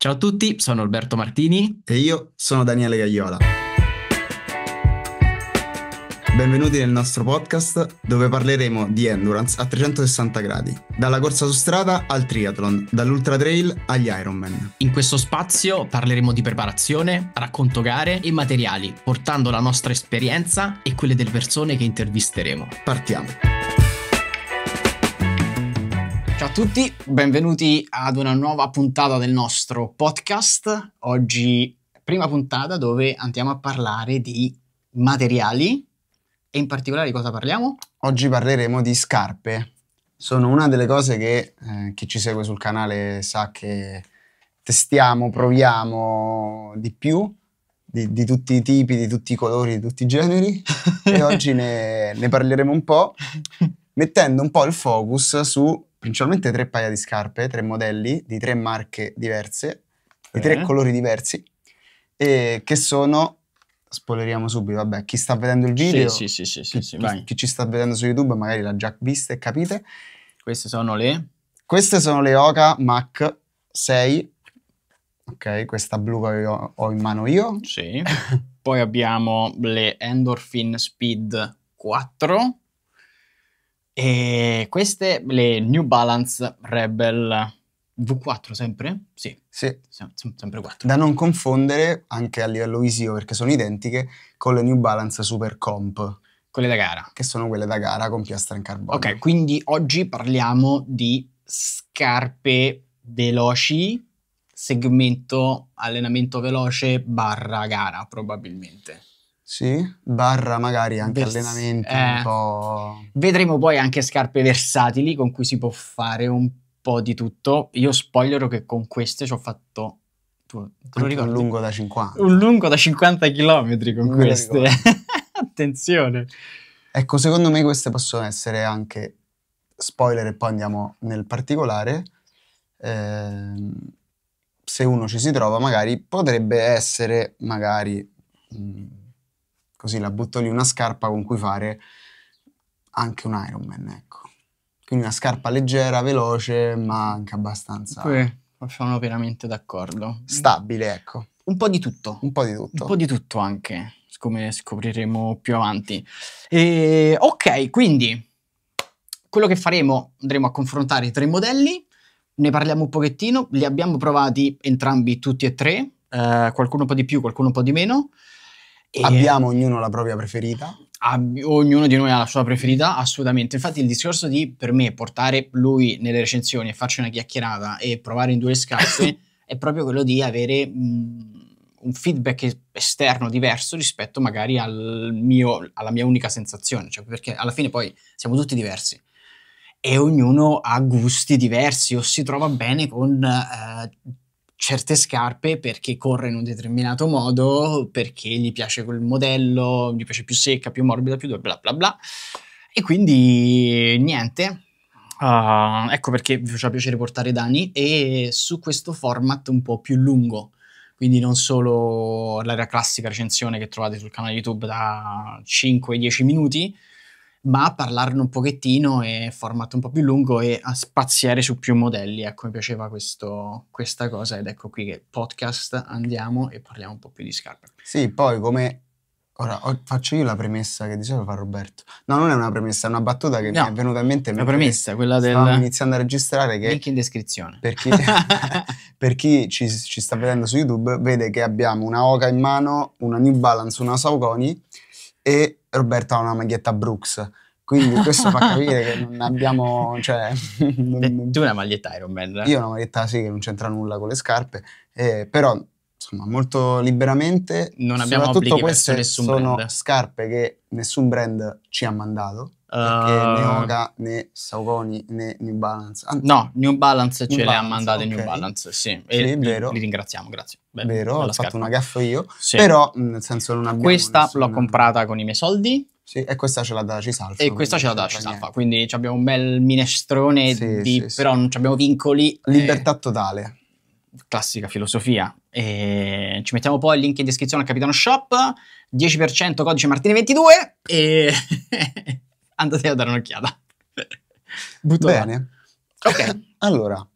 Ciao a tutti, sono Alberto Martini e io sono Daniele Gagliola. Benvenuti nel nostro podcast dove parleremo di endurance a 360 gradi, dalla corsa su strada al triathlon, dall'ultra trail agli Ironman. In questo spazio parleremo di preparazione, racconto gare e materiali, portando la nostra esperienza e quelle delle persone che intervisteremo. Partiamo. Ciao a tutti, benvenuti ad una nuova puntata del nostro podcast. Oggi prima puntata dove andiamo a parlare di materiali e in particolare di cosa parliamo? Oggi parleremo di scarpe. Sono una delle cose che eh, chi ci segue sul canale sa che testiamo, proviamo di più, di, di tutti i tipi, di tutti i colori, di tutti i generi e oggi ne, ne parleremo un po' mettendo un po' il focus su principalmente tre paia di scarpe, tre modelli di tre marche diverse, di tre colori diversi, e che sono, spoileriamo subito, vabbè, chi sta vedendo il video, sì, sì, sì, chi, chi, chi, ci sta vedendo su YouTube magari l'ha già vista e capite. Queste sono le? Queste sono le Oka Mac 6, ok, questa blu che ho, ho in mano io. Sì. Poi abbiamo le Endorphin Speed 4 e queste, le New Balance Rebel V4 sempre? Sì. Sì. Sem- sempre 4. Da non confondere anche a livello visivo perché sono identiche con le New Balance Super Comp. Quelle da gara. Che sono quelle da gara con piastra in carbonio. Ok, quindi oggi parliamo di scarpe veloci, segmento allenamento veloce barra gara probabilmente. Sì, barra magari anche Vers- allenamenti eh, un po'. Vedremo poi anche scarpe versatili con cui si può fare un po' di tutto. Io spoilero che con queste ci ho fatto tu, te lo Un lungo da 50. Un lungo da 50 km con queste. Attenzione. Ecco, secondo me queste possono essere anche spoiler e poi andiamo nel particolare. Eh, se uno ci si trova, magari potrebbe essere magari mh, mm, Così la butto lì una scarpa con cui fare anche un Ironman, ecco. Quindi una scarpa leggera, veloce, ma anche abbastanza... Poi, sono veramente d'accordo. Stabile, ecco. Un po' di tutto. Un po' di tutto. Un po' di tutto anche, come scopriremo più avanti. E, ok, quindi quello che faremo, andremo a confrontare i tre modelli, ne parliamo un pochettino, li abbiamo provati entrambi tutti e tre, eh, qualcuno un po' di più, qualcuno un po' di meno. E Abbiamo ognuno la propria preferita? Ab- ognuno di noi ha la sua preferita, assolutamente. Infatti, il discorso di per me portare lui nelle recensioni e farci una chiacchierata e provare in due scarpe è proprio quello di avere mh, un feedback esterno diverso rispetto magari al mio, alla mia unica sensazione, cioè perché alla fine poi siamo tutti diversi e ognuno ha gusti diversi o si trova bene con eh, certe scarpe perché corre in un determinato modo, perché gli piace quel modello, gli piace più secca, più morbida, più bla bla bla. E quindi niente, uh, ecco perché vi faceva piacere portare Dani e su questo format un po' più lungo. Quindi non solo l'area classica recensione che trovate sul canale YouTube da 5-10 minuti, ma a parlarne un pochettino e formato un po' più lungo e a spaziare su più modelli. Ecco, mi piaceva questo, questa cosa ed ecco qui che podcast andiamo e parliamo un po' più di scarpe. Sì, poi come... Ora faccio io la premessa che diceva fa Roberto. No, non è una premessa, è una battuta che no, mi è venuta in mente. La premessa, quella del... Stavo iniziando a registrare che... Link in descrizione. Per chi, per chi ci, ci sta vedendo su YouTube vede che abbiamo una Oca in mano, una New Balance, una Saucony e Roberto ha una maglietta Brooks. Quindi questo fa capire che non abbiamo. Cioè, non, tu una maglietta Iron Man. Io ho una maglietta sì, che non c'entra nulla con le scarpe, eh, però insomma molto liberamente. Non abbiamo obblighi verso nessun sono brand. scarpe che nessun brand ci ha mandato perché uh, eh, né Oga né Saugoni né New Balance. Ah, no, New Balance New ce Balance, le ha mandate okay. New Balance, sì. E sì, vero. Li ringraziamo, grazie. Beh, vero, ho scarpa. fatto una gaffa io. Sì. Però, nel senso, non abbiamo Questa nessuna... l'ho comprata con i miei soldi. Sì, e questa ce l'ha da Cisalfa. E questa ce l'ha da Cisalfa, quindi abbiamo un bel minestrone, sì, di, sì, però non abbiamo vincoli. Eh. Libertà eh... totale classica filosofia. E ci mettiamo poi il link in descrizione al Capitano Shop, 10% codice Martini22 e andate a dare un'occhiata. Butto Bene. Là. Ok. allora.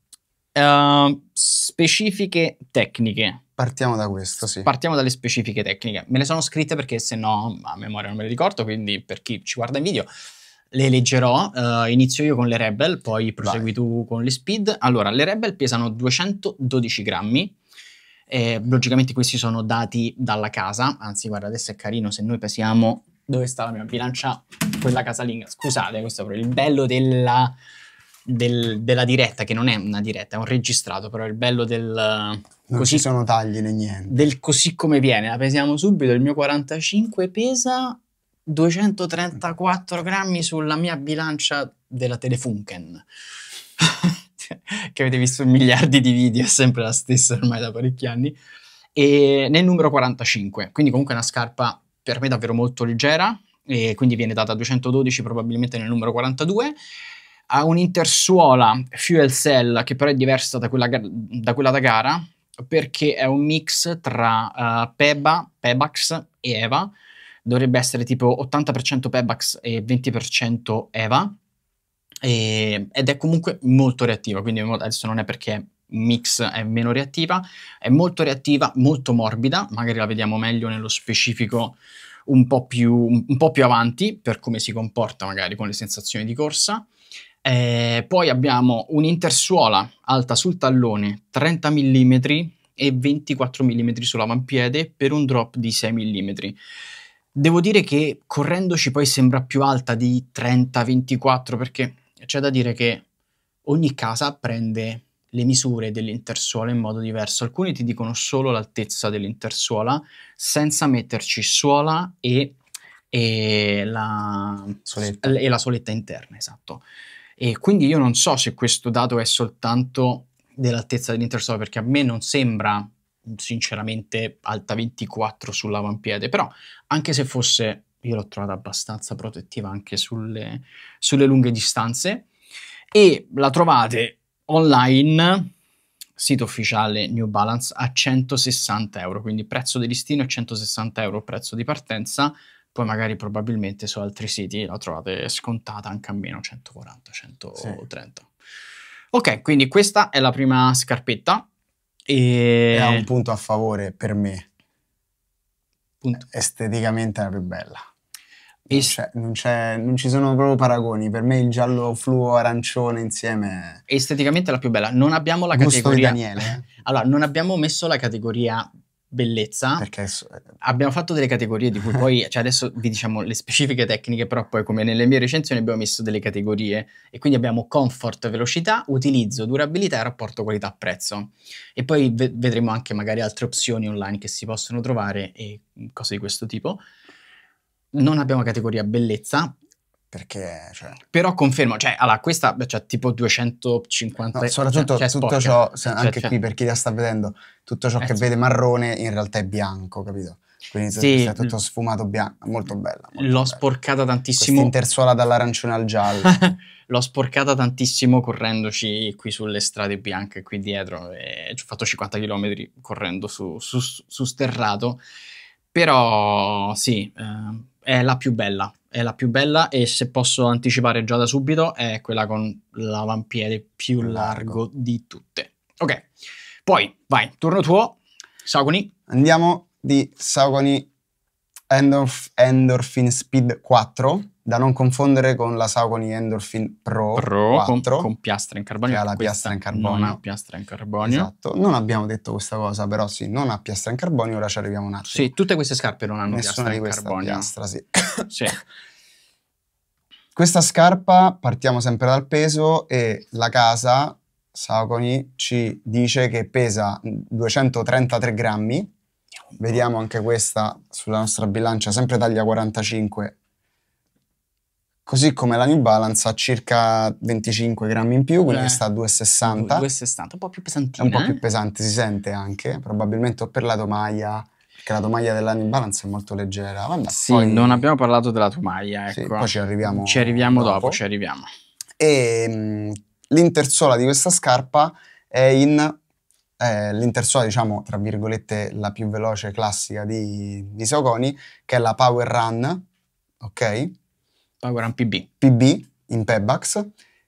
Uh, specifiche tecniche. Partiamo da questo, sì. Partiamo dalle specifiche tecniche. Me le sono scritte perché se no a memoria non me le ricordo, quindi per chi ci guarda in video le leggerò. Uh, inizio io con le Rebel, poi prosegui Vai. tu con le Speed. Allora, le Rebel pesano 212 grammi. Eh, logicamente questi sono dati dalla casa, anzi guarda adesso è carino se noi pesiamo dove sta la mia bilancia, quella casalinga. Scusate, questo è il bello della, del, della diretta, che non è una diretta, è un registrato, però il bello del... Non così, ci sono tagli né niente. Del così come viene, la pesiamo subito, il mio 45 pesa 234 grammi sulla mia bilancia della Telefunken. che avete visto in miliardi di video, è sempre la stessa ormai da parecchi anni. E nel numero 45, quindi comunque una scarpa per me davvero molto leggera, e quindi viene data 212 probabilmente nel numero 42. Ha un'intersuola Fuel Cell che però è diversa da quella, da, quella da gara perché è un mix tra uh, Peba, Pebax e Eva. Dovrebbe essere tipo 80% Pebax e 20% Eva. E, ed è comunque molto reattiva, quindi adesso non è perché mix è meno reattiva, è molto reattiva, molto morbida, magari la vediamo meglio nello specifico un po' più, un po più avanti per come si comporta magari con le sensazioni di corsa. Eh, poi abbiamo un'intersuola alta sul tallone 30 mm e 24 mm sull'avampiede per un drop di 6 mm. Devo dire che correndoci poi sembra più alta di 30-24 perché c'è da dire che ogni casa prende le misure dell'intersuola in modo diverso. Alcuni ti dicono solo l'altezza dell'intersuola senza metterci suola e, e, la, soletta. e la soletta interna, esatto. E quindi io non so se questo dato è soltanto dell'altezza dell'intersuola perché a me non sembra sinceramente alta 24 sull'avampiede, però anche se fosse, io l'ho trovata abbastanza protettiva anche sulle, sulle lunghe distanze e la trovate online, sito ufficiale New Balance, a 160 euro, quindi prezzo di listino è 160 euro, prezzo di partenza, poi magari probabilmente su altri siti la trovate scontata anche a meno, 140, 130. Sì. Ok, quindi questa è la prima scarpetta. E... È un punto a favore per me. Punto. Esteticamente è la più bella. Cioè, non, non, ci sono proprio paragoni. Per me il giallo fluo arancione insieme. È esteticamente la più bella. Non abbiamo la Gusto categoria. Daniele. allora, non abbiamo messo la categoria bellezza. Perché abbiamo fatto delle categorie di cui poi cioè adesso vi diciamo le specifiche tecniche, però poi come nelle mie recensioni abbiamo messo delle categorie e quindi abbiamo comfort, velocità, utilizzo, durabilità e rapporto qualità-prezzo. E poi vedremo anche magari altre opzioni online che si possono trovare e cose di questo tipo non abbiamo categoria bellezza, perché cioè... però confermo cioè allora questa c'è cioè, tipo 250 no, soprattutto cioè, tutto ciò cioè, cioè, anche cioè. qui per chi la sta vedendo tutto ciò che sì. Ecco. vede marrone in realtà è bianco capito quindi sì. è tutto sfumato bianco molto bella molto l'ho bella. sporcata tantissimo intersuola dall'arancione al giallo l'ho sporcata tantissimo correndoci qui sulle strade bianche qui dietro e ci ho fatto 50 km correndo su, su, su sterrato però sì eh, è la più bella. È la più bella e se posso anticipare già da subito è quella con l'avampiede più largo di tutte. Ok, poi vai, turno tuo, Sagoni. Andiamo di Sagoni Endorf, Endorphin Speed 4 da non confondere con la Saucony Endorphin Pro, Pro 4, con, con, piastra in carbonio. Che ha la piastra in carbonio. Non ha piastra in carbonio. Esatto. Non abbiamo detto questa cosa, però sì, non ha piastra in carbonio, ora ci arriviamo un attimo. Sì, tutte queste scarpe non hanno Nessuna piastra in carbonio. Piastra, sì. sì. Questa scarpa, partiamo sempre dal peso e la casa Saucony ci dice che pesa 233 grammi. Vediamo anche questa sulla nostra bilancia, sempre taglia 45 Così come la New Balance ha circa 25 grammi in più, quindi eh. sta a 2,60. 2,60, un po' più pesantina. È un po' più eh? pesante, si sente anche, probabilmente o per la tomaia, perché la tomaia della New Balance è molto leggera. Vabbè, sì, poi... non abbiamo parlato della tomaia, ecco. Sì, poi ci arriviamo Ci arriviamo dopo, dopo ci arriviamo. E ehm, mh, l'intersola di questa scarpa è in... Eh, l'intersola, diciamo, tra virgolette, la più veloce classica di, di Saucony, che è la Power Run, ok? Powerrun PB. PB in Pebax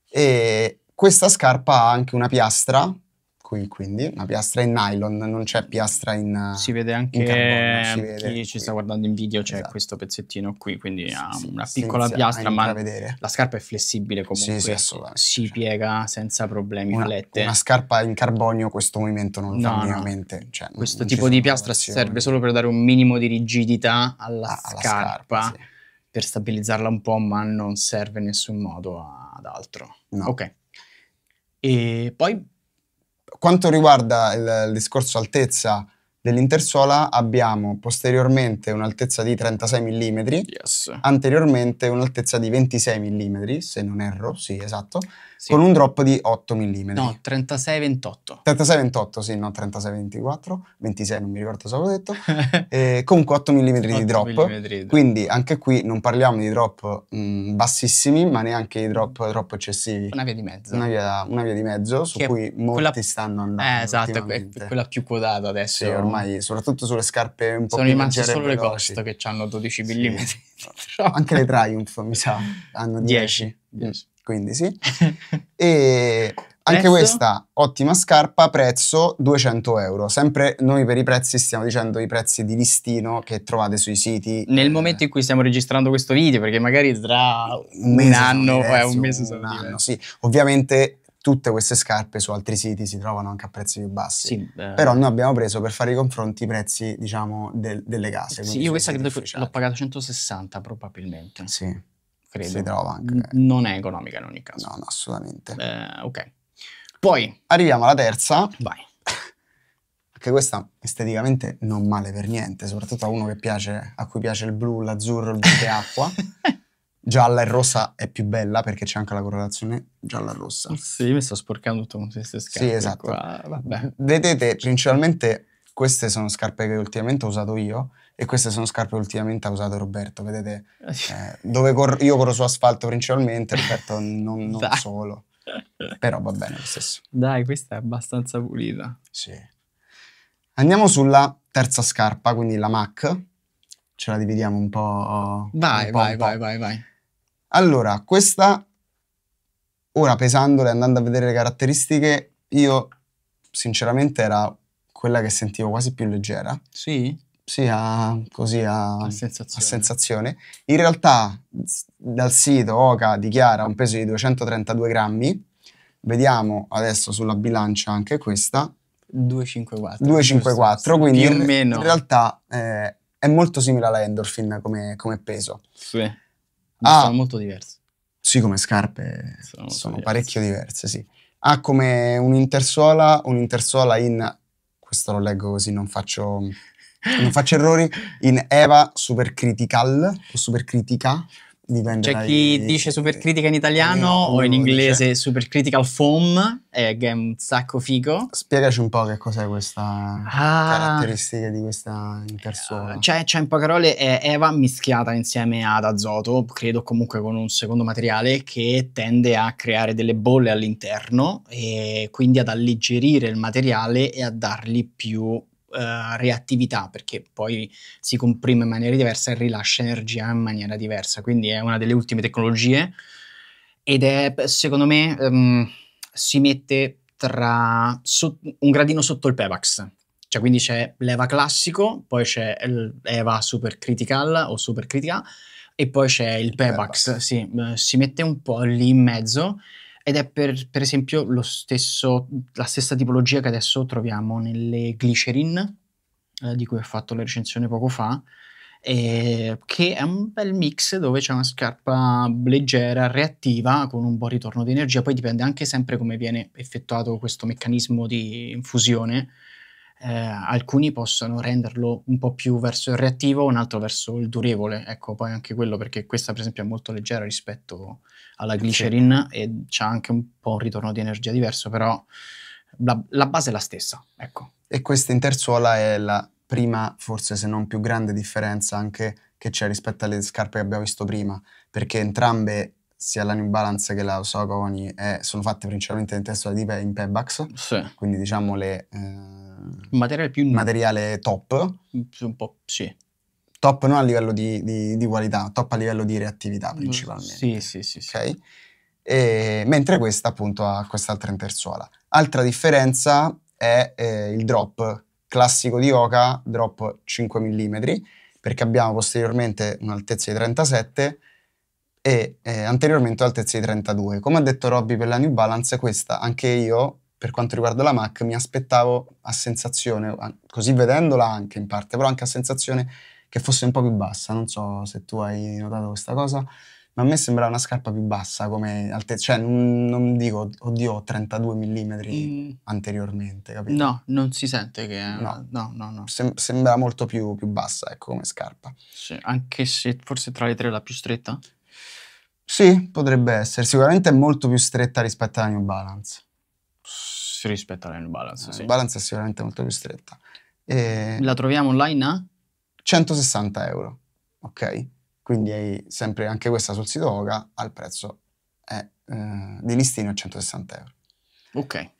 e questa scarpa ha anche una piastra qui quindi una piastra in nylon non c'è piastra in si vede anche in carbone, si vede chi qui. ci sta guardando in video c'è esatto. questo pezzettino qui quindi sì, ha una piccola piastra ma vedere. la scarpa è flessibile comunque sì, si cioè. piega senza problemi una, una, scarpa in carbonio questo movimento non lo no, fa minimamente no. cioè, questo tipo di piastra serve solo per dare un minimo di rigidità alla, ah, scarpa alla scarpa per stabilizzarla un po', ma non serve in nessun modo ad altro. No. Ok. E poi... Quanto riguarda il, il discorso altezza, dell'intersuola abbiamo posteriormente un'altezza di 36 mm, yes. anteriormente un'altezza di 26 mm, se non erro, sì, esatto, sì. con un drop di 8 mm. No, 36-28. 36-28, sì, no, 36-24, 26 non mi ricordo cosa avevo detto. e comunque 8 mm di drop. Mm quindi anche qui non parliamo di drop mh, mm, bassissimi, ma neanche di drop troppo mm. eccessivi. Una via di mezzo. Una via, una via di mezzo su che cui molti quella... stanno andando. Eh, esatto, è quella più quotata adesso. Sì, ormai ormai, soprattutto sulle scarpe un po' Sono più rimaste solo le Cost che hanno 12 mm. Sì. Anche le Triumph, mi sa, hanno 10. 10. Quindi sì. e anche prezzo? questa ottima scarpa, prezzo 200 euro. Sempre noi per i prezzi stiamo dicendo i prezzi di listino che trovate sui siti. Nel eh, momento in cui stiamo registrando questo video, perché magari tra un, un anno, o eh, un mese, un anno, eh, sì. Ovviamente tutte queste scarpe su altri siti si trovano anche a prezzi più bassi. Sì, eh. Però noi abbiamo preso per fare i confronti i prezzi, diciamo, del, delle case. Sì, io questa credo che l'ho pagato 160 probabilmente. Sì, credo. Si trova anche. N- non è economica in ogni caso. No, no, assolutamente. Eh, ok. Poi arriviamo alla terza. Vai. Anche questa esteticamente non male per niente, soprattutto a uno piace, a cui piace il blu, l'azzurro, il verde acqua. gialla e rossa è più bella perché c'è anche la correlazione gialla-rossa. Ah, sì, mi sto sporcando tutto con queste scarpe. Sì, esatto. Qua, vabbè. Vedete, principalmente queste sono scarpe che ultimamente ho usato io e queste sono scarpe che ultimamente ha usato Roberto. Vedete, eh, dove cor- io corro su asfalto principalmente, Roberto non, non solo. Però va bene lo stesso. Dai, questa è abbastanza pulita. Sì. Andiamo sulla terza scarpa, quindi la Mac. Ce la dividiamo un po'. Vai, un po', vai, un po'. vai, vai, vai. Allora, questa, ora pesandole, andando a vedere le caratteristiche, io sinceramente era quella che sentivo quasi più leggera. Sì? Sì, a, così a, a, sensazione. a sensazione. In realtà dal sito Oca dichiara un peso di 232 grammi. Vediamo adesso sulla bilancia anche questa. 254. 254, quindi in, in, realtà eh, è molto simile alla endorphin come, come peso. Sì. Ah, sono molto diverse. Sì, come scarpe sono, sono parecchio diverse, sì. Ha ah, come un'intersuola, un'intersuola in... Questo lo leggo così, non faccio non faccio errori, in Eva Supercritical o Supercritica. Dipende C'è chi dai, dice supercritica in italiano o in inglese dice. supercritical foam, che è un sacco figo. Spiegaci un po' che cos'è questa ah, caratteristica di questa persona. Cioè, cioè, in poche parole, è Eva mischiata insieme ad azoto, credo comunque con un secondo materiale che tende a creare delle bolle all'interno e quindi ad alleggerire il materiale e a dargli più eh, reattività, perché poi si comprime in maniera diversa e rilascia energia in maniera diversa. Quindi è una delle ultime tecnologie ed è, secondo me, ehm, si mette tra so, un gradino sotto il Pevax. Cioè, quindi c'è l'Eva classico, poi c'è l'Eva super critical o super critica, e poi c'è il, il Pevax. Pevax. Sì, eh, si mette un po' lì in mezzo ed è per, per esempio stesso, la stessa tipologia che adesso troviamo nelle glycerin, eh, di cui ho fatto la recensione poco fa, eh, che è un bel mix dove c'è una scarpa leggera, reattiva, con un buon ritorno di energia. Poi dipende anche sempre come viene effettuato questo meccanismo di infusione. Eh, alcuni possono renderlo un po' più verso il reattivo, un altro verso il durevole. Ecco, poi anche quello, perché questa per esempio è molto leggera rispetto alla glycerin sì. e c'è anche un po' un ritorno di energia diverso, però la, la base è la stessa, ecco. E questa intersuola è la prima, forse se non più grande differenza anche che c'è rispetto alle scarpe che abbiamo visto prima, perché entrambe sia la New Balance che la Osogoni sono fatte principalmente in testa di pe- in Pebax, sì. quindi diciamo le... Eh, materiale più... Materiale top. Un po', sì top non a livello di, di, di qualità, top a livello di reattività mm, principalmente. Sì, sì, sì. sì. Okay? E, mentre questa appunto ha quest'altra intersuola. Altra differenza è eh, il drop classico di Oka, drop 5 mm, perché abbiamo posteriormente un'altezza di 37 e eh, anteriormente un'altezza di 32. Come ha detto Robby per la New Balance, questa anche io, per quanto riguarda la Mac, mi aspettavo a sensazione, così vedendola anche in parte, però anche a sensazione che fosse un po' più bassa. Non so se tu hai notato questa cosa, ma a me sembrava una scarpa più bassa come altezza. Cioè, non, non dico, oddio, 32 mm, anteriormente, capito? No, non si sente che... No, no, no. no. Sem- sembra molto più, più, bassa, ecco, come scarpa. Sì, anche se forse tra le tre è la più stretta? Sì, potrebbe essere. Sicuramente è molto più stretta rispetto alla New Balance. Sì, rispetto alla New Balance, eh, sì. New Balance è sicuramente molto più stretta. E... La troviamo online a? Eh? 160 euro, ok? Quindi hai sempre anche questa sul sito Oga al prezzo è, eh, di listino a 160 euro. Ok.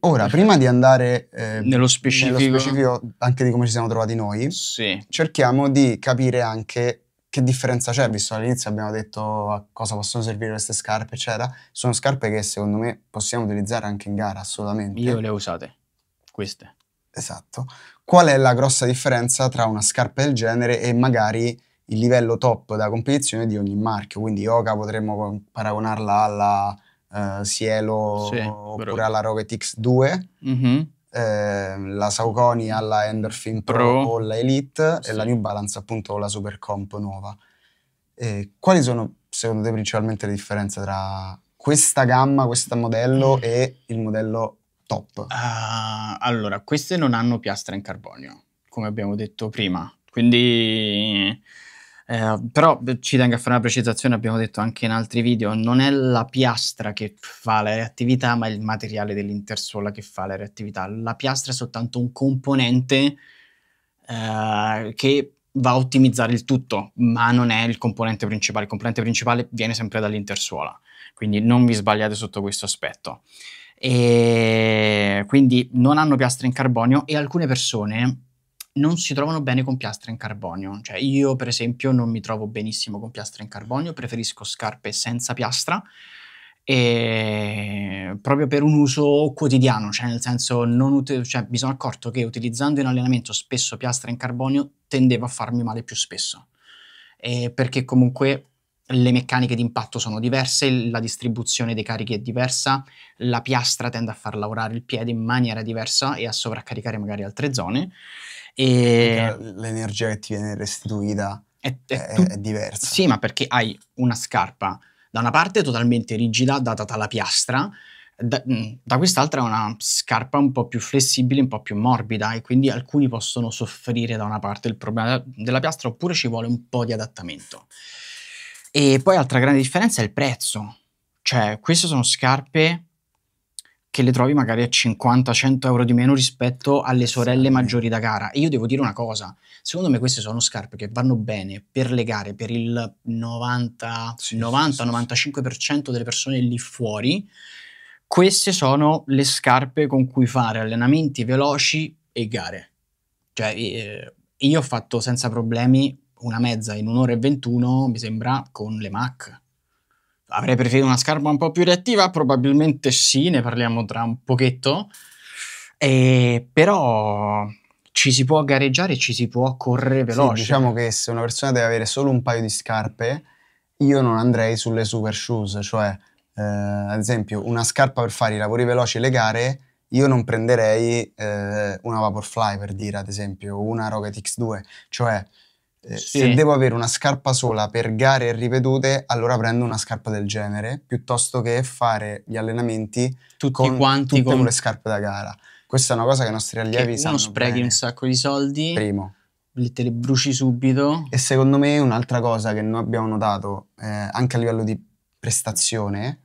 Ora, prima di andare eh, nello, specifico... nello, specifico... anche di come ci siamo trovati noi, sì. cerchiamo di capire anche che differenza c'è, visto all'inizio abbiamo detto a cosa possono servire queste scarpe, eccetera. Sono scarpe che secondo me possiamo utilizzare anche in gara, assolutamente. Io le ho usate, queste. Esatto. Qual è la grossa differenza tra una scarpa del genere e magari il livello top da competizione di ogni marchio? Quindi Yoga potremmo paragonarla alla uh, Cielo sì, oppure però... alla Rocket X2. Mm-hmm. Ehm, la Sauconi alla Endorphin Pro, Pro. o la Elite sì. e la New Balance appunto la Super Comp nuova. Eh, quali sono secondo te principalmente le differenze tra questa gamma, questo modello mm. e il modello top? Uh, allora, queste non hanno piastra in carbonio, come abbiamo detto prima, quindi... Eh, però ci tengo a fare una precisazione, abbiamo detto anche in altri video, non è la piastra che fa la reattività, ma è il materiale dell'intersuola che fa la reattività. La piastra è soltanto un componente eh, che va a ottimizzare il tutto, ma non è il componente principale. Il componente principale viene sempre dall'intersuola, quindi non vi sbagliate sotto questo aspetto e quindi non hanno piastre in carbonio e alcune persone non si trovano bene con piastre in carbonio. Cioè io per esempio non mi trovo benissimo con piastre in carbonio, preferisco scarpe senza piastra e proprio per un uso quotidiano, cioè nel senso non ut- cioè mi sono accorto che utilizzando in allenamento spesso piastre in carbonio tendevo a farmi male più spesso. E perché comunque le meccaniche di impatto sono diverse, la distribuzione dei carichi è diversa, la piastra tende a far lavorare il piede in maniera diversa e a sovraccaricare magari altre zone. E l'energia che ti viene restituita è, è, è, tu, è diversa. Sì, ma perché hai una scarpa da una parte totalmente rigida, data dalla piastra, da, mm, da, quest'altra è una scarpa un po' più flessibile, un po' più morbida e quindi alcuni possono soffrire da una parte il problema della piastra oppure ci vuole un po' di adattamento. E poi altra grande differenza è il prezzo. Cioè, queste sono scarpe che le trovi magari a 50-100 euro di meno rispetto alle sorelle maggiori da gara. E io devo dire una cosa, secondo me queste sono scarpe che vanno bene per le gare, per il 90-95% delle persone lì fuori. Queste sono le scarpe con cui fare allenamenti veloci e gare. Cioè, eh, io ho fatto senza problemi una mezza in un'ora e 21, mi sembra, con le Mac. Avrei preferito una scarpa un po' più reattiva? Probabilmente sì, ne parliamo tra un pochetto. E però ci si può gareggiare e ci si può correre veloce. Sì, diciamo che se una persona deve avere solo un paio di scarpe, io non andrei sulle super shoes, cioè eh, ad esempio una scarpa per fare i lavori veloci e le gare, io non prenderei eh, una Vaporfly per dire ad esempio, una Rocket X2, cioè eh, sì. Se devo avere una scarpa sola per gare ripetute, allora prendo una scarpa del genere, piuttosto che fare gli allenamenti Tutti con quanti tutte con... le scarpe da gara. Questa è una cosa che i nostri allievi che sanno Non sprechi bene. un sacco di soldi. Primo. te li bruci subito. E secondo me un'altra cosa che noi abbiamo notato, eh, anche a livello di prestazione,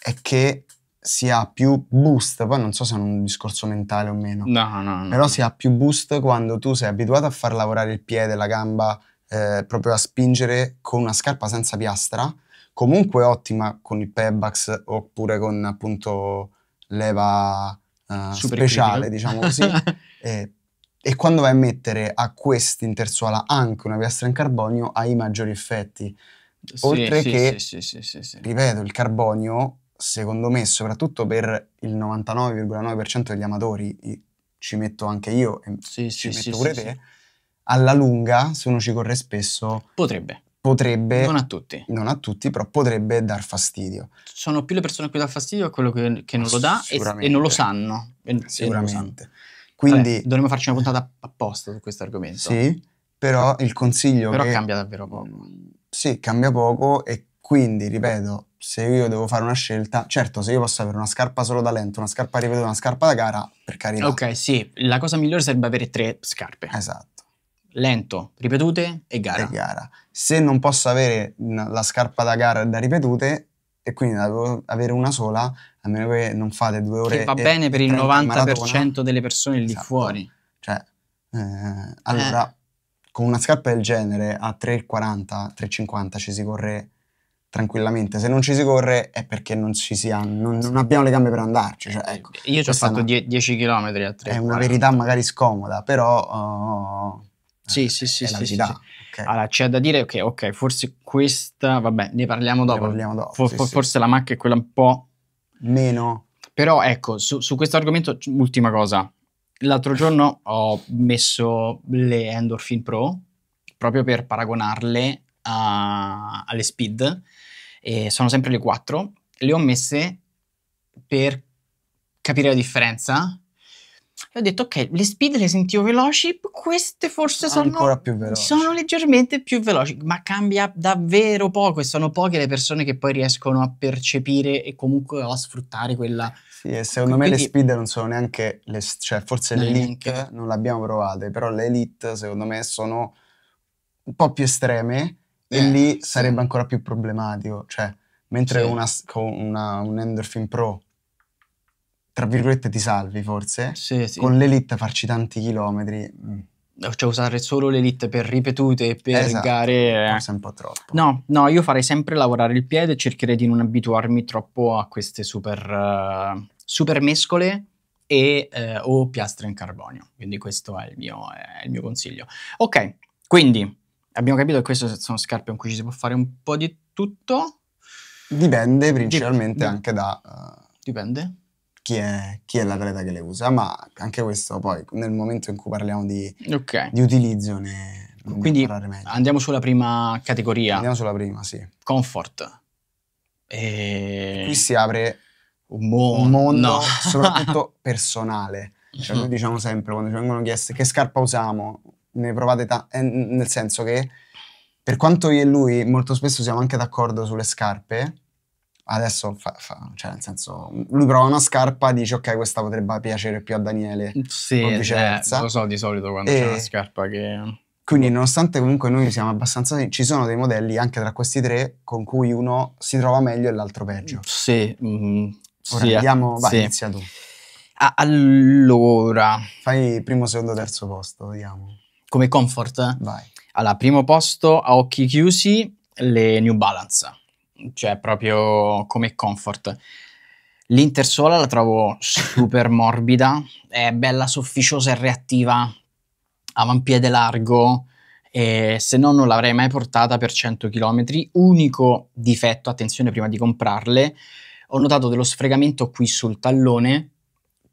è che si ha più boost, poi non so se è un discorso mentale o meno, no, no, no. però si ha più boost quando tu sei abituato a far lavorare il piede, la gamba, eh, proprio a spingere con una scarpa senza piastra, comunque ottima con il pebax oppure con appunto leva eh, speciale, diciamo così, eh, e quando vai a mettere a questi in anche una piastra in carbonio hai maggiori effetti. Oltre sì, che, sì, sì, ripeto, il carbonio secondo me, soprattutto per il 99,9% degli amatori, ci metto anche io e sì, ci sì, metto sì, pure te, alla lunga, se uno ci corre spesso... Potrebbe. Potrebbe... Non a tutti. Non a tutti, però potrebbe dar fastidio. Sono più le persone a cui dà fastidio a quello che, che non lo dà e, e, non lo sanno. E, Sicuramente. Lo sanno. Quindi... Vabbè, dovremmo farci una puntata apposta su questo argomento. Sì, però il consiglio... Però che, cambia davvero poco. Sì, cambia poco e quindi, ripeto, se io devo fare una scelta, certo, se io posso avere una scarpa solo da lento, una scarpa ripetuta, una scarpa da gara, per carità. Ok, sì, la cosa migliore sarebbe avere tre scarpe. Esatto. Lento, ripetute e gara. E gara. Se non posso avere la scarpa da gara da ripetute, e quindi la devo avere una sola, a meno che non fate due ore. Che va bene per il 90% delle persone lì esatto. fuori. Cioè, eh, allora, eh. con una scarpa del genere a 3,40, 3,50 ci si corre tranquillamente. Se non ci si corre è perché non ci si ha, non, non abbiamo le gambe per andarci. Cioè, ecco, Io ci ho fatto 10 km a 3. È una verità magari scomoda, però... Uh, sì, sì, sì, sì, sì. Okay. Allora, c'è da dire che, okay, ok, forse questa, vabbè, ne parliamo dopo. Ne parliamo dopo For, sì, forse sì. la Mac è quella un po'... Meno. Però ecco, su, su questo argomento, ultima cosa. L'altro giorno ho messo le Endorphin Pro proprio per paragonarle a, alle Speed e sono sempre le quattro, le ho messe per capire la differenza e ho detto ok, le speed le sentivo veloci, queste forse sono, sono, leggermente più veloci, ma cambia davvero poco e sono poche le persone che poi riescono a percepire e comunque a sfruttare quella... Sì, e secondo Quindi, me le speed non sono neanche, le, cioè forse le elite non le abbiamo provate, però le elite secondo me sono un po' più estreme e lì sì. Eh. sarebbe ancora più problematico. Cioè, mentre sì. una, con una, un Endorphin Pro, tra virgolette, ti salvi forse, sì, sì. con l'Elite farci tanti chilometri. Mm. Cioè usare solo l'elite per ripetute e per esatto, gare. Eh. Forse un po' troppo. No, no, io farei sempre lavorare il piede e cercherei di non abituarmi troppo a queste super, uh, super mescole e, uh, o piastre in carbonio. Quindi questo è il mio, è il mio consiglio. Ok, quindi Abbiamo capito che queste sono scarpe con cui ci si può fare un po' di tutto. Dipende principalmente Dip- anche da... Uh, dipende. Chi è, chi è, l'atleta che le usa, ma anche questo poi nel momento in cui parliamo di, okay. di utilizzo ne... Quindi andiamo sulla prima categoria. Andiamo sulla prima, sì. Comfort. E... Qui si apre un, mon- un mondo, no. soprattutto personale. Cioè, noi mm. diciamo sempre, quando ci vengono chieste che scarpa usiamo, ne provate tante, eh, nel senso che per quanto io e lui molto spesso siamo anche d'accordo sulle scarpe, adesso fa, fa, cioè nel senso lui prova una scarpa dice ok questa potrebbe piacere più a Daniele sì, o viceversa eh, lo so di solito quando e c'è una scarpa che quindi nonostante comunque noi siamo abbastanza ci sono dei modelli anche tra questi tre con cui uno si trova meglio e l'altro peggio sì mm, ora sì, eh, andiamo vai sì. inizia tu allora fai primo secondo terzo posto vediamo come comfort? Vai. Allora, primo posto a occhi chiusi le New Balance, cioè proprio come comfort. L'Intersola la trovo super morbida, è bella sofficiosa e reattiva, avampiede largo, e se no non l'avrei mai portata per 100 km. Unico difetto, attenzione prima di comprarle, ho notato dello sfregamento qui sul tallone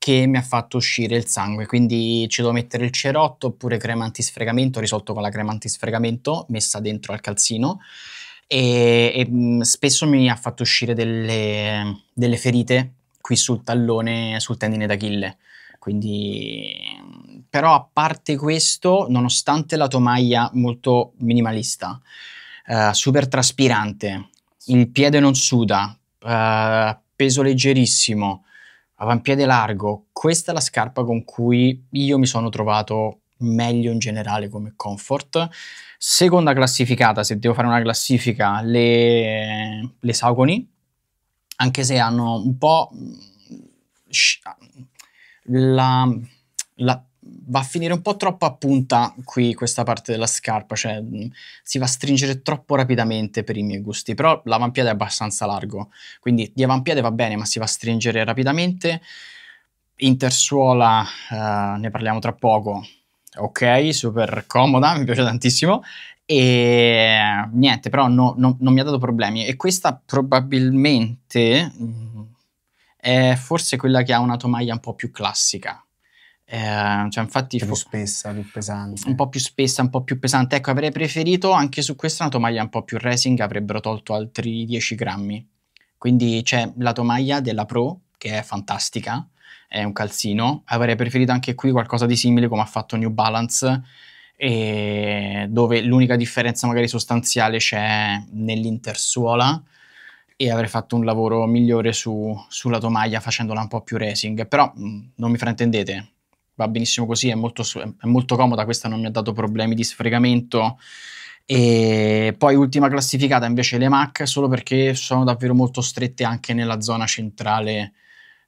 che mi ha fatto uscire il sangue, quindi ci devo mettere il cerotto oppure crema antisfregamento risolto con la crema antisfregamento messa dentro al calzino e, e mm, spesso mi ha fatto uscire delle, delle ferite qui sul tallone, sul tendine d'Achille. Quindi, però a parte questo, nonostante la tomaia molto minimalista, eh, super traspirante, il piede non suda, eh, peso leggerissimo, avampiede largo, questa è la scarpa con cui io mi sono trovato meglio in generale come comfort. Seconda classificata, se devo fare una classifica, le, le Saucony, anche se hanno un po' mm, la, la va a finire un po' troppo a punta qui questa parte della scarpa, cioè mm, si va a stringere troppo rapidamente per i miei gusti, però l'avampiede è abbastanza largo, quindi di avampiede va bene, ma si va a stringere rapidamente. Intersuola eh, ne parliamo tra poco. Ok, super comoda, mi piace tantissimo e niente, però no, no, non mi ha dato problemi e questa probabilmente mm, è forse quella che ha una tomaia un po' più classica eh, cioè, infatti, più fo- spessa, più pesante. Un po' più spessa, un po' più pesante. Ecco, avrei preferito anche su questa una tovaglia un po' più racing, avrebbero tolto altri 10 grammi. Quindi c'è la tovaglia della Pro, che è fantastica, è un calzino. Avrei preferito anche qui qualcosa di simile come ha fatto New Balance, e dove l'unica differenza magari sostanziale c'è nell'intersuola e avrei fatto un lavoro migliore su, sulla tomaia facendola un po' più racing. Però mh, mm, non mi fraintendete, va benissimo così, è molto, è molto comoda, questa non mi ha dato problemi di sfregamento. E poi ultima classificata invece le Mac, solo perché sono davvero molto strette anche nella zona centrale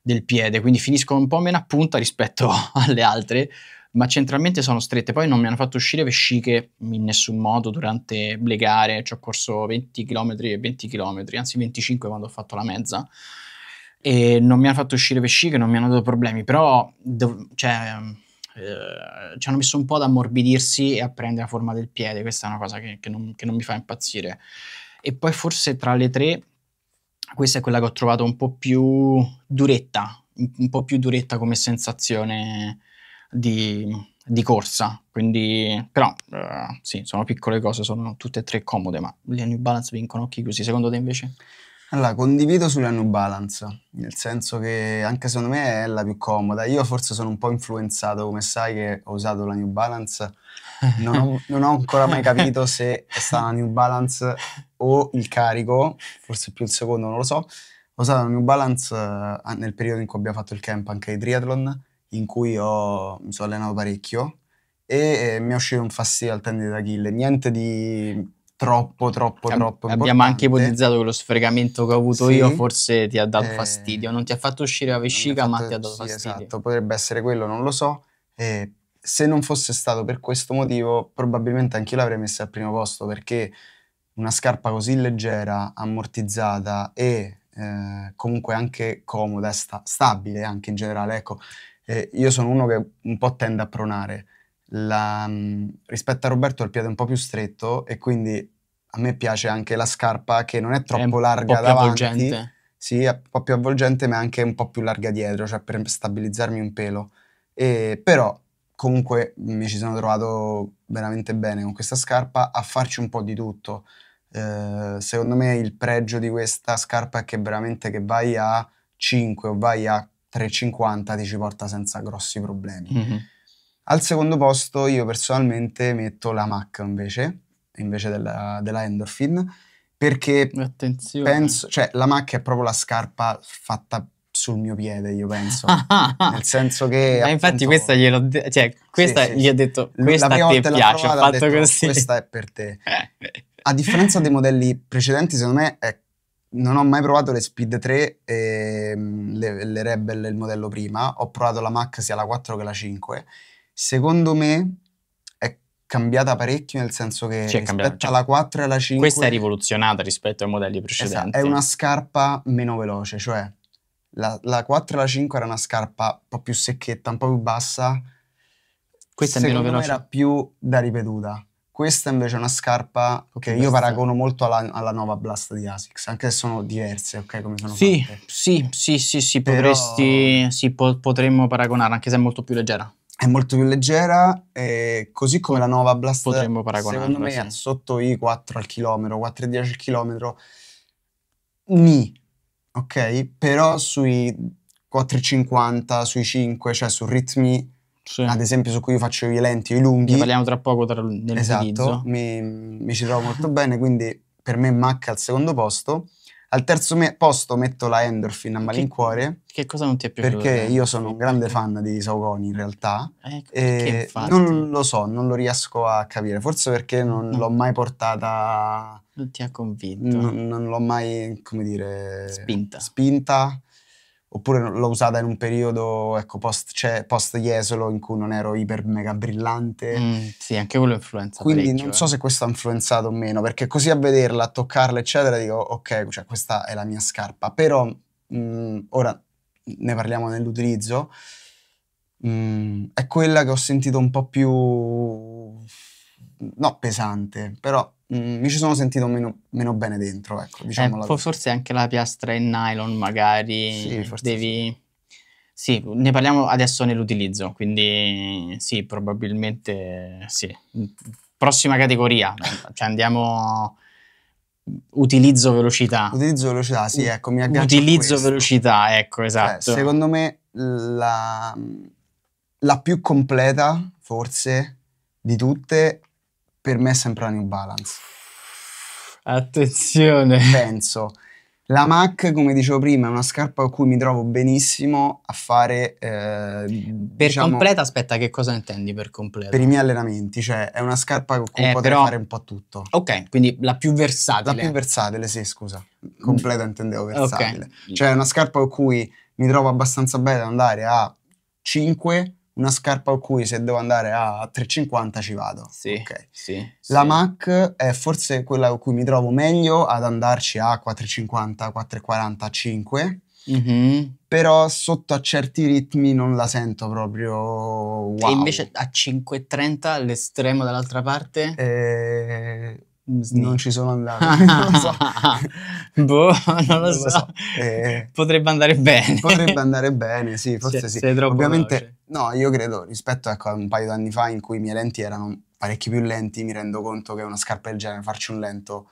del piede, quindi finiscono un po' meno a punta rispetto alle altre, ma centralmente sono strette. Poi non mi hanno fatto uscire vesciche in nessun modo durante le gare, ci ho corso 20 km e 20 km, anzi 25 quando ho fatto la mezza e non mi hanno fatto uscire vesciche, non mi hanno dato problemi, però cioè, eh, ci hanno messo un po' ad ammorbidirsi e a prendere la forma del piede, questa è una cosa che, che, non, che non mi fa impazzire. E poi forse tra le tre questa è quella che ho trovato un po' più duretta, un po' più duretta come sensazione di, di corsa. Quindi, però, eh, sì, sono piccole cose, sono tutte e tre comode, ma le New Balance vincono occhi così, Secondo te invece? Allora, condivido sulla New Balance, nel senso che anche secondo me è la più comoda. Io forse sono un po' influenzato, come sai, che ho usato la New Balance. Non ho, non ho ancora mai capito se è stata la New Balance o il carico, forse più il secondo, non lo so. Ho usato la New Balance eh, nel periodo in cui abbiamo fatto il camp anche di triathlon, in cui ho, mi sono allenato parecchio e eh, mi è uscito un fastidio al tendine d'Achille. Niente di troppo, troppo, troppo. Abbiamo importante. anche ipotizzato che lo sfregamento che ho avuto sì. io forse ti ha dato eh, fastidio, non ti ha fatto uscire la vescica, fatto, ma ti ha dato sì, fastidio. Esatto, potrebbe essere quello, non lo so. Eh, se non fosse stato per questo motivo, probabilmente anch'io l'avrei messa al primo posto perché una scarpa così leggera, ammortizzata e eh, comunque anche comoda, sta- stabile anche in generale, ecco, io sono uno che un po' tende a pronare la, mm, rispetto a Roberto il piede è un po' più stretto e quindi a me piace anche la scarpa che non è troppo è larga davanti. Avvolgente. Sì, è un po' più avvolgente ma anche un po' più larga dietro, cioè per stabilizzarmi un pelo. E, però comunque mi ci sono trovato veramente bene con questa scarpa a farci un po' di tutto. Eh, secondo me il pregio di questa scarpa è che veramente che vai a 5 o vai a 3,50 ti ci porta senza grossi problemi. Mm-hmm al secondo posto io personalmente metto la MAC invece, invece della, della Endorphin, perché Attenzione. penso, cioè la MAC è proprio la scarpa fatta sul mio piede, io penso. Nel senso che. Ma appunto, infatti, questa gliel'ho de- cioè, questa sì, sì, gli ho detto: questa a te piace, provata, fatto ho detto, così. Questa è per te. A differenza dei modelli precedenti, secondo me è, Non ho mai provato le Speed 3 e mm, le, le Rebel, il modello prima. Ho provato la Mac sia la 4 che la 5 secondo me è cambiata parecchio nel senso che cioè, rispetto cioè, alla 4 e alla 5 questa è rivoluzionata rispetto ai modelli precedenti esatto, è una scarpa meno veloce cioè la, la 4 e la 5 era una scarpa un po' più secchetta un po' più bassa questa secondo è meno veloce era più da ripetuta questa invece è una scarpa che io paragono molto alla, alla, nuova Blast di ASICS, anche se sono diverse, ok? Come sono sì, fatte. Sì, sì, sì, sì, Però... potresti, sì, po potremmo paragonare, anche se è molto più leggera è molto più leggera, e così come la nuova Blaster Potremmo secondo me sì. sotto i 4 al chilometro, 4 e 10 al chilometro, ni, ok? Però sui 4,50, sui 5, cioè su ritmi, sì. ad esempio su cui io faccio i lenti o i lunghi. Ne parliamo tra poco tra, nell'utilizzo. Esatto, mi, mi ci trovo molto bene, quindi per me Mac al secondo posto. Al terzo me posto metto la Endorphin a malincuore. Che, che, cosa non ti è piaciuto? Perché io sono un grande fan di Sauconi in realtà. Eh, e non lo so, non lo riesco a capire. Forse perché non no. l'ho mai portata... Non ti ha convinto. non l'ho mai, come dire... Spinta. Spinta oppure l'ho usata in un periodo ecco, post, cioè, post Jesolo in cui non ero iper mega brillante. Mm, sì, anche quello influenza Quindi non eh. so se questo ha influenzato o meno, perché così a vederla, a toccarla, eccetera, dico ok, cioè, questa è la mia scarpa. Però mh, mm, ora ne parliamo nell'utilizzo, mh, mm, è quella che ho sentito un po' più, no pesante, però Mm, mi ci sono sentito meno, meno bene dentro, ecco, diciamo eh, forse anche la piastra in nylon magari sì, forse devi... Sì. sì, ne parliamo adesso nell'utilizzo, quindi sì, probabilmente sì. Mm, prossima categoria, cioè andiamo mm, utilizzo velocità. Utilizzo velocità, sì, ecco, mi aggancio Utilizzo velocità, ecco, cioè, esatto. Cioè, secondo me la, la, più completa, forse, di tutte per me è sempre la New Balance. Attenzione. Penso. La Mac, come dicevo prima, è una scarpa con cui mi trovo benissimo a fare... Eh, per diciamo, completa, aspetta, che cosa intendi per completa? Per i miei allenamenti, cioè è una scarpa con cui eh, potrei però... fare un po' tutto. Ok, quindi la più versatile. La più versatile, sì, scusa. Completa intendevo versatile. Okay. Cioè è una scarpa con cui mi trovo abbastanza bene ad andare a 5 una scarpa a cui se devo andare a 3,50 ci vado. Sì, okay. sì, La sì. Mac è forse quella con cui mi trovo meglio ad andarci a 4,50, 4,40, 5. Mm-hmm. Però sotto a certi ritmi non la sento proprio wow. E invece a 5.30 all'estremo dall'altra parte? Eh, sì. Non ci sono andato. non lo so. boh, non lo, non so. so. Eh, potrebbe andare bene. Potrebbe andare bene, sì, forse cioè, sì. Ovviamente veloce. No, io credo, rispetto ecco, a un paio d'anni fa in cui i miei lenti erano parecchi più lenti, mi rendo conto che una scarpa del genere, farci un lento,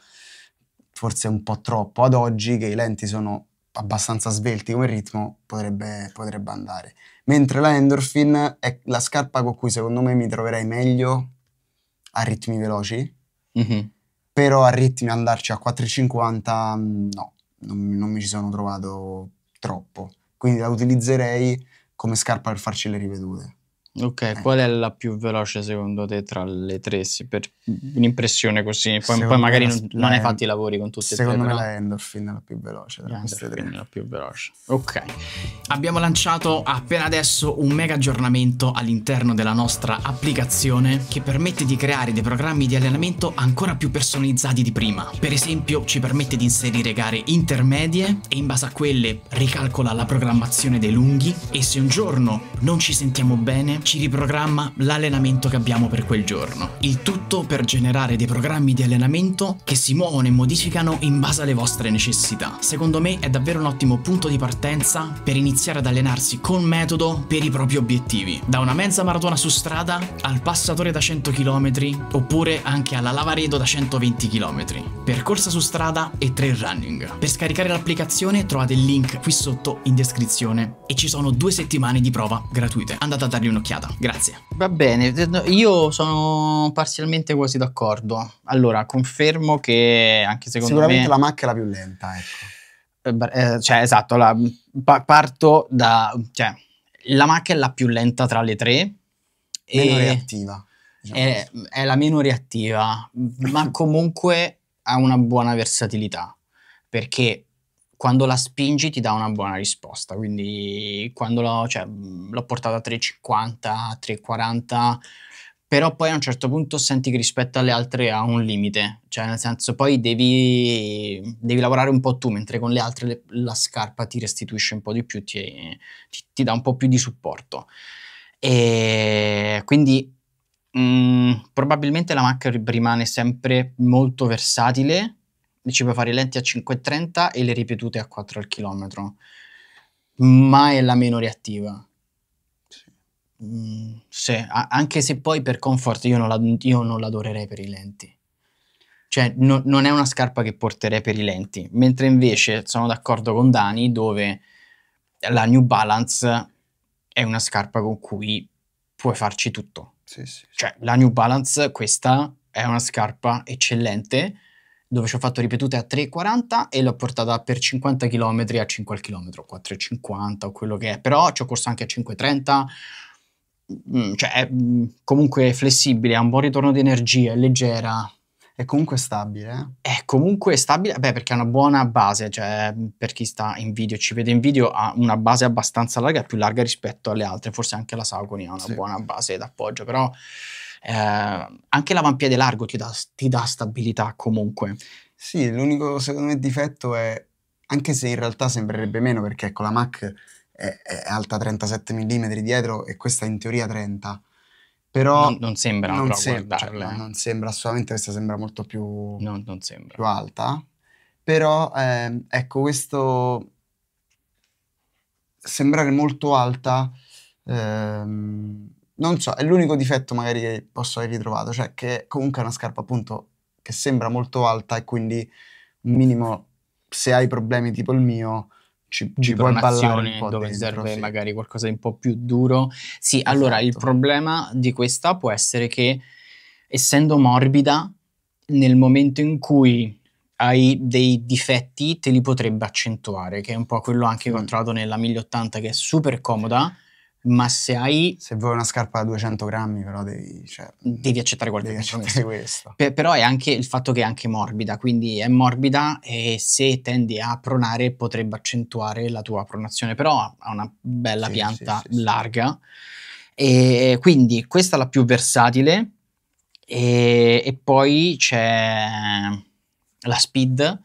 forse un po' troppo. Ad oggi che i lenti sono abbastanza svelti come ritmo, potrebbe, potrebbe andare. Mentre la Endorphin è la scarpa con cui secondo me mi troverei meglio a ritmi veloci, mm-hmm. però a ritmi andarci a 4,50 mm, no, non, non mi ci sono trovato troppo. Quindi la utilizzerei come scarpa per farci le rivedute. Ok, eh. qual è la più veloce secondo te tra le tre? Sì, per un'impressione così, poi, poi magari non, non hai fatto i lavori con tutte e tre. Secondo me però. la endorphin è la più veloce tra queste tre. la più veloce. Ok, abbiamo lanciato appena adesso un mega aggiornamento all'interno della nostra applicazione che permette di creare dei programmi di allenamento ancora più personalizzati di prima. Per esempio ci permette di inserire gare intermedie e in base a quelle ricalcola la programmazione dei lunghi e se un giorno non ci sentiamo bene ci riprogramma l'allenamento che abbiamo per quel giorno. Il tutto per generare dei programmi di allenamento che si muovono e modificano in base alle vostre necessità. Secondo me è davvero un ottimo punto di partenza per iniziare ad allenarsi con metodo per i propri obiettivi. Da una mezza maratona su strada al passatore da 100 km oppure anche alla Lavaredo da 120 km. Percorsa su strada e trail running. Per scaricare l'applicazione trovate il link qui sotto in descrizione e ci sono due settimane di prova gratuite. Andate a dargli un'occhiata un'occhiata. Grazie. Va bene, io sono parzialmente quasi d'accordo. Allora, confermo che anche secondo Sicuramente me... Sicuramente la Mac è la più lenta, ecco. Eh, eh, cioè, esatto, la, pa parto da... Cioè, la Mac è la più lenta tra le tre. Meno e reattiva. Diciamo è, è la meno reattiva, ma comunque ha una buona versatilità perché quando la spingi ti dà una buona risposta, quindi quando l'ho, cioè, l'ho portata a 3,50, 3,40, però poi a un certo punto senti che rispetto alle altre ha un limite, cioè nel senso poi devi, devi lavorare un po' tu, mentre con le altre le, la scarpa ti restituisce un po' di più, ti, ti, ti dà un po' più di supporto. E quindi mh, probabilmente la macchina rimane sempre molto versatile ci puoi fare i lenti a 5,30 e le ripetute a 4 al chilometro, ma è la meno reattiva. Sì. Mm, sì. anche se poi per comfort io non, la, io non l'adorerei per i lenti. Cioè, no, non è una scarpa che porterei per i lenti, mentre invece sono d'accordo con Dani dove la New Balance è una scarpa con cui puoi farci tutto. Sì, sì, sì. Cioè, la New Balance, questa è una scarpa eccellente dove ci ho fatto ripetute a 3,40 e l'ho portata per 50 km a 5 km, 4,50 o quello che è, però ci ho corso anche a 5,30 mm, cioè è mm, comunque flessibile, ha un buon ritorno di energia, è leggera. È comunque stabile. Eh? È comunque stabile, beh, perché ha una buona base, cioè per chi sta in video ci vede in video ha una base abbastanza larga, più larga rispetto alle altre, forse anche la Saucony ha una sì. buona base d'appoggio, però eh, anche l'avampiede largo ti dà, ti dà stabilità comunque. Sì, l'unico secondo me difetto è, anche se in realtà sembrerebbe meno perché ecco la Mac è, è alta 37 mm dietro e questa in teoria 30 però non, non sembra non, sem- cioè, no, eh. non sembra assolutamente questa sembra molto più, no, non sembra. più alta però eh, ecco questo sembrare molto alta ehm, non so, è l'unico difetto magari che posso aver ritrovato, cioè che comunque è una scarpa appunto che sembra molto alta e quindi un minimo se hai problemi tipo il mio ci, ci puoi ballare un po' dove dentro, serve sì. magari qualcosa di un po' più duro. Sì, esatto. allora il esatto. problema di questa può essere che essendo morbida nel momento in cui hai dei difetti te li potrebbe accentuare, che è un po' quello anche che ho mm. trovato nella 1080 che è super comoda ma se hai... Se vuoi una scarpa da 200 grammi però devi... Cioè, devi accettare qualche devi accettare questo. Per, però è anche il fatto che è anche morbida, quindi è morbida e se tendi a pronare potrebbe accentuare la tua pronazione, però ha una bella sì, pianta sì, sì, larga. E quindi questa è la più versatile e, e poi c'è la Speed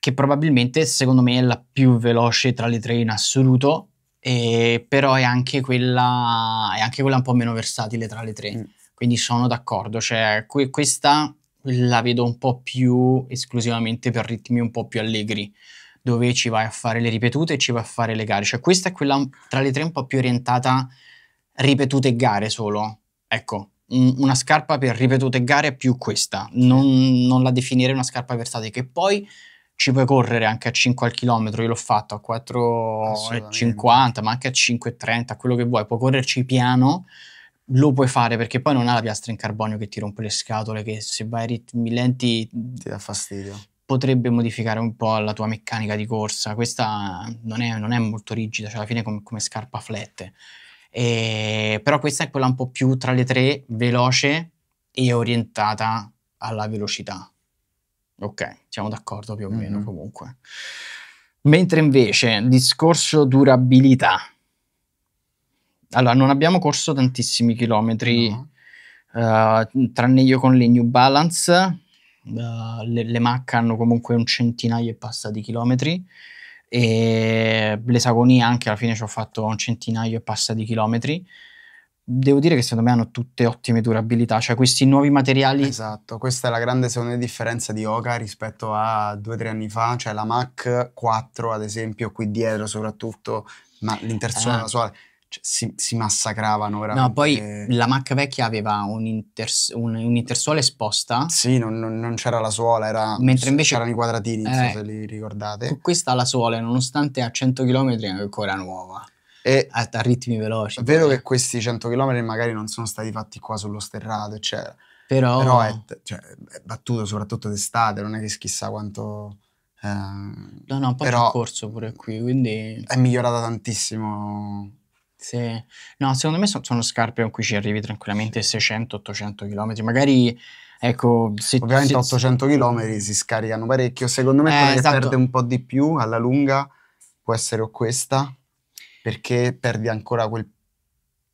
che probabilmente secondo me è la più veloce tra le tre in assoluto e, però è anche, quella, è anche, quella, un po' meno versatile tra le tre. Mm. Quindi sono d'accordo, cioè que- questa la vedo un po' più esclusivamente per ritmi un po' più allegri, dove ci vai a fare le ripetute e ci vai a fare le gare. Cioè questa è quella tra le tre un po' più orientata ripetute e gare solo. Ecco, una scarpa per ripetute gare è più questa, non, non la definire una scarpa versatile che poi ci puoi correre anche a 5 al chilometro, io l'ho fatto a 4,50, ma anche a 5,30, quello che vuoi, puoi correrci piano, lo puoi fare perché poi non ha la piastra in carbonio che ti rompe le scatole, che se vai a ritmi lenti ti dà fastidio. Potrebbe modificare un po' la tua meccanica di corsa, questa non è, non è molto rigida, cioè alla fine come, come scarpa flette. E, però questa è quella un po' più tra le tre, veloce e orientata alla velocità Ok, siamo d'accordo più o meno mm-hmm. comunque. Mentre invece discorso durabilità. Allora, non abbiamo corso tantissimi chilometri, no. uh, tranne io con le New Balance. Uh, le, le Mac hanno comunque un centinaio e passa di chilometri e le Sagonia anche alla fine ci ho fatto un centinaio e passa di chilometri devo dire che secondo me hanno tutte ottime durabilità, cioè questi nuovi materiali. Esatto, questa è la grande seconda differenza di Oka rispetto a due o tre anni fa, cioè la Mac 4 ad esempio qui dietro soprattutto, ma l'intersuola eh. suola, cioè, si, si, massacravano veramente. No, poi la Mac vecchia aveva un'inters- un, un'intersuola esposta. Sì, non, non, non, c'era la suola, era, Mentre invece, c'erano i quadratini, eh, so se li ricordate. Questa la suola, nonostante a 100 km è ancora nuova. E a, a ritmi veloci. È vero che questi 100 km magari non sono stati fatti qua sullo sterrato, eccetera. Cioè, però, Però è, cioè, è battuto soprattutto d'estate, non è che chissà quanto... Eh, no, no, poi però, c'è corso pure qui, quindi... È migliorata tantissimo sì. No, secondo me so, sono scarpe con cui ci arrivi tranquillamente 600-800 km. Magari, ecco... Se, Ovviamente se, 800 km si scaricano parecchio. Secondo me eh, quella esatto. che perde un po' di più alla lunga può essere questa perché perdi ancora quel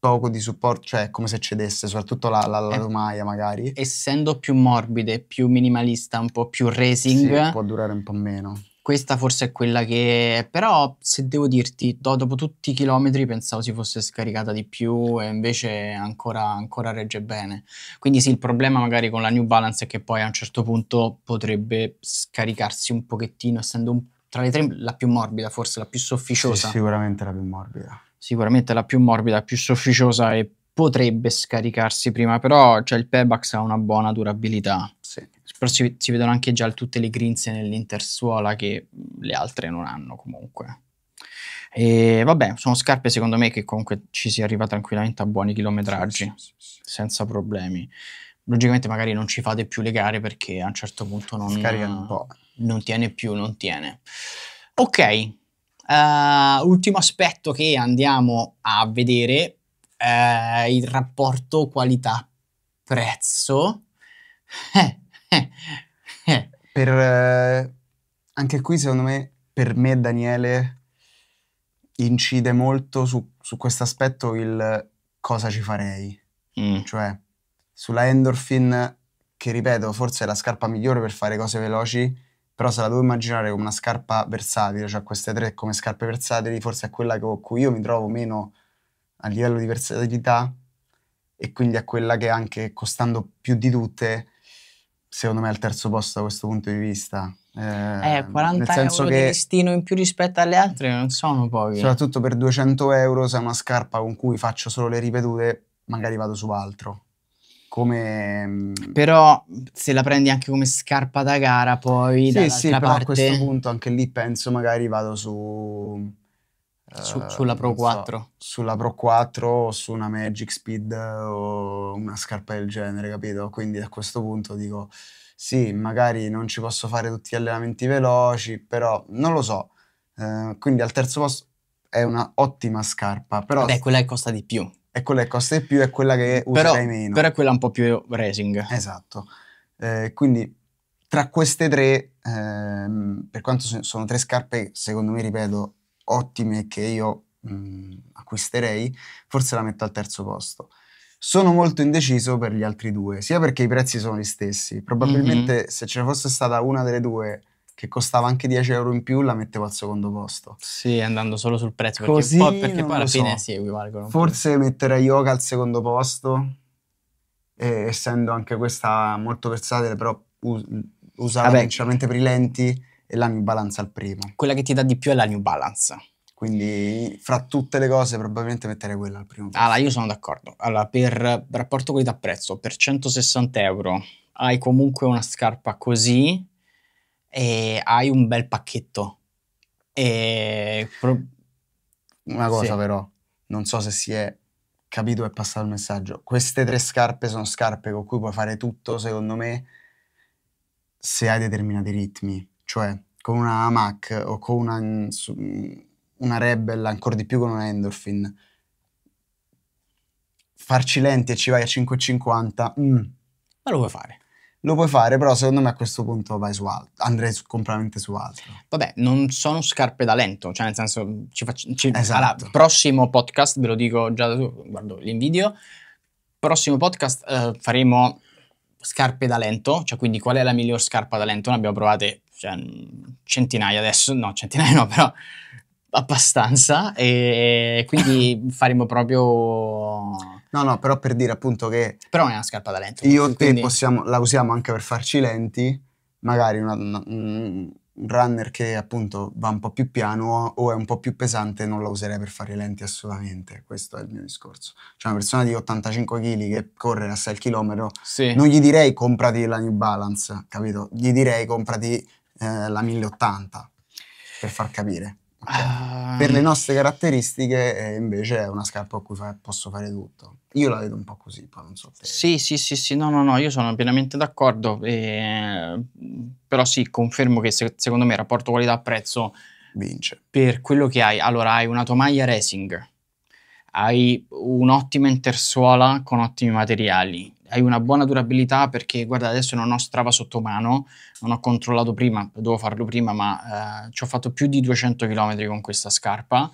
poco di supporto, cioè come se cedesse, soprattutto la, la, la lumaia eh, magari. Essendo più morbide, più minimalista, un po' più racing. Sì, può durare un po' meno. Questa forse è quella che... però se devo dirti, dopo tutti i chilometri pensavo si fosse scaricata di più e invece ancora, ancora regge bene. Quindi sì, il problema magari con la New Balance è che poi a un certo punto potrebbe scaricarsi un pochettino, essendo un tra le tre la più morbida, forse la più sofficiosa. Sì, sicuramente la più morbida. Sicuramente la più morbida, la più sofficiosa e potrebbe scaricarsi prima, però cioè, il Pebax ha una buona durabilità. Sì. Però si, si, vedono anche già tutte le grinze nell'intersuola che le altre non hanno comunque. E vabbè, sono scarpe secondo me che comunque ci si arriva tranquillamente a buoni chilometraggi, sì, sì, senza problemi. Logicamente magari non ci fate più le gare perché a un certo punto non... Scaricano un po' non tiene più, non tiene. Ok, uh, ultimo aspetto che andiamo a vedere è eh, il rapporto qualità-prezzo. per, eh, anche qui secondo me, per me Daniele incide molto su, su questo aspetto il cosa ci farei. Mm. Cioè, sulla endorphin, che ripeto, forse è la scarpa migliore per fare cose veloci, però se la devo immaginare come una scarpa versatile, cioè queste tre come scarpe versatili, forse è quella con cui io mi trovo meno a livello di versatilità e quindi è quella che anche costando più di tutte, secondo me è al terzo posto da questo punto di vista. Eh, eh 40 euro che, di listino in più rispetto alle altre non sono pochi. Soprattutto per 200 euro se è una scarpa con cui faccio solo le ripetute, magari vado su altro come... Però se la prendi anche come scarpa da gara poi sì, sì, però parte... a questo punto anche lì penso magari vado su... su uh, sulla Pro 4 so, sulla Pro 4 o su una Magic Speed o una scarpa del genere, capito? Quindi a questo punto dico sì, magari non ci posso fare tutti gli allenamenti veloci, però non lo so. Uh, quindi al terzo posto è una ottima scarpa, però... Beh, quella che costa di più è quella che costa di più è quella che però, userai meno. Però è quella un po' più racing. Esatto. Eh, quindi tra queste tre, ehm, per quanto sono tre scarpe, secondo me, ripeto, ottime che io mh, mm, acquisterei, forse la metto al terzo posto. Sono molto indeciso per gli altri due, sia perché i prezzi sono gli stessi. Probabilmente mm-hmm. se ce ne fosse stata una delle due che costava anche 10 euro in più, la mettevo al secondo posto. Sì, andando solo sul prezzo, Così, poi, perché poi alla fine so. si equivalgono. Forse metterei yoga al secondo posto, e, essendo anche questa molto versatile, però us- usata principalmente per i lenti e la New Balance al primo. Quella che ti dà di più è la New Balance. Quindi fra tutte le cose probabilmente metterei quella al primo posto. Allora, io sono d'accordo. Allora, per rapporto qualità-prezzo, per 160 euro hai comunque una scarpa così e hai un bel pacchetto. E... Una cosa sì. però, non so se si è capito e passato il messaggio. Queste tre scarpe sono scarpe con cui puoi fare tutto, secondo me, se hai determinati ritmi. Cioè, con una Mac o con una, una Rebel, ancora di più con una Endorphin, farci lenti e ci vai a 5,50, mm. ma lo puoi fare. Lo puoi fare, però secondo me a questo punto vai su alt- andrei su, completamente su altro. Vabbè, non sono scarpe da lento, cioè nel senso, ci faccio, ci, esatto. alla, prossimo podcast, ve lo dico già da su, guardo l'invidio, prossimo podcast eh, faremo scarpe da lento, cioè quindi qual è la miglior scarpa da lento, ne abbiamo provate cioè, centinaia adesso, no centinaia no, però abbastanza e quindi faremo proprio No, no, però per dire appunto che... Però è una scarpa da lento. Io e quindi... te possiamo, la usiamo anche per farci lenti, magari una, una, un runner che appunto va un po' più piano o è un po' più pesante non la userei per fare lenti assolutamente, questo è il mio discorso. Cioè una persona di 85 kg che corre a 6 km, sì. non gli direi comprati la New Balance, capito? Gli direi comprati eh, la 1080, per far capire. Cioè, per le ehm. nostre caratteristiche eh, invece è una scarpa a cui fa- posso fare tutto. Io la vedo un po' così, poi non so. Te. Sì, sì, sì, sì, no, no, no, io sono pienamente d'accordo, eh, però sì, confermo che se- secondo me il rapporto qualità-prezzo vince. Per quello che hai, allora hai una tomaia racing, hai un'ottima intersuola con ottimi materiali, hai una buona durabilità perché guarda adesso non ho Strava sotto mano, non ho controllato prima, dovevo farlo prima, ma eh, ci ho fatto più di 200 km con questa scarpa,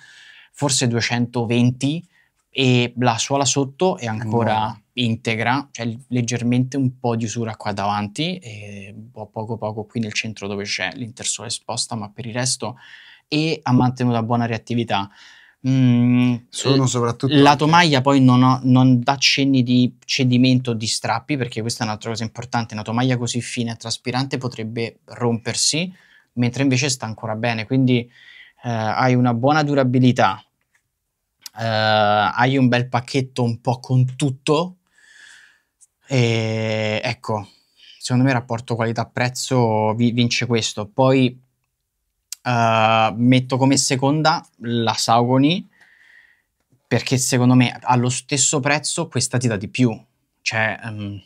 forse 220 e la suola sotto è ancora no. integra, cioè leggermente un po' di usura qua davanti e poco poco qui nel centro dove c'è l'intersuola esposta, ma per il resto e ha mantenuto una buona reattività. Mm, sono eh, soprattutto la tomaia poi non, ho, non, dà cenni di cedimento di strappi perché questa è un'altra cosa importante una tomaia così fine e traspirante potrebbe rompersi mentre invece sta ancora bene quindi eh, hai una buona durabilità eh, hai un bel pacchetto un po' con tutto e ecco secondo me il rapporto qualità prezzo vince questo poi Uh, metto come seconda la Saugony perché secondo me allo stesso prezzo questa ti dà di più, cioè um,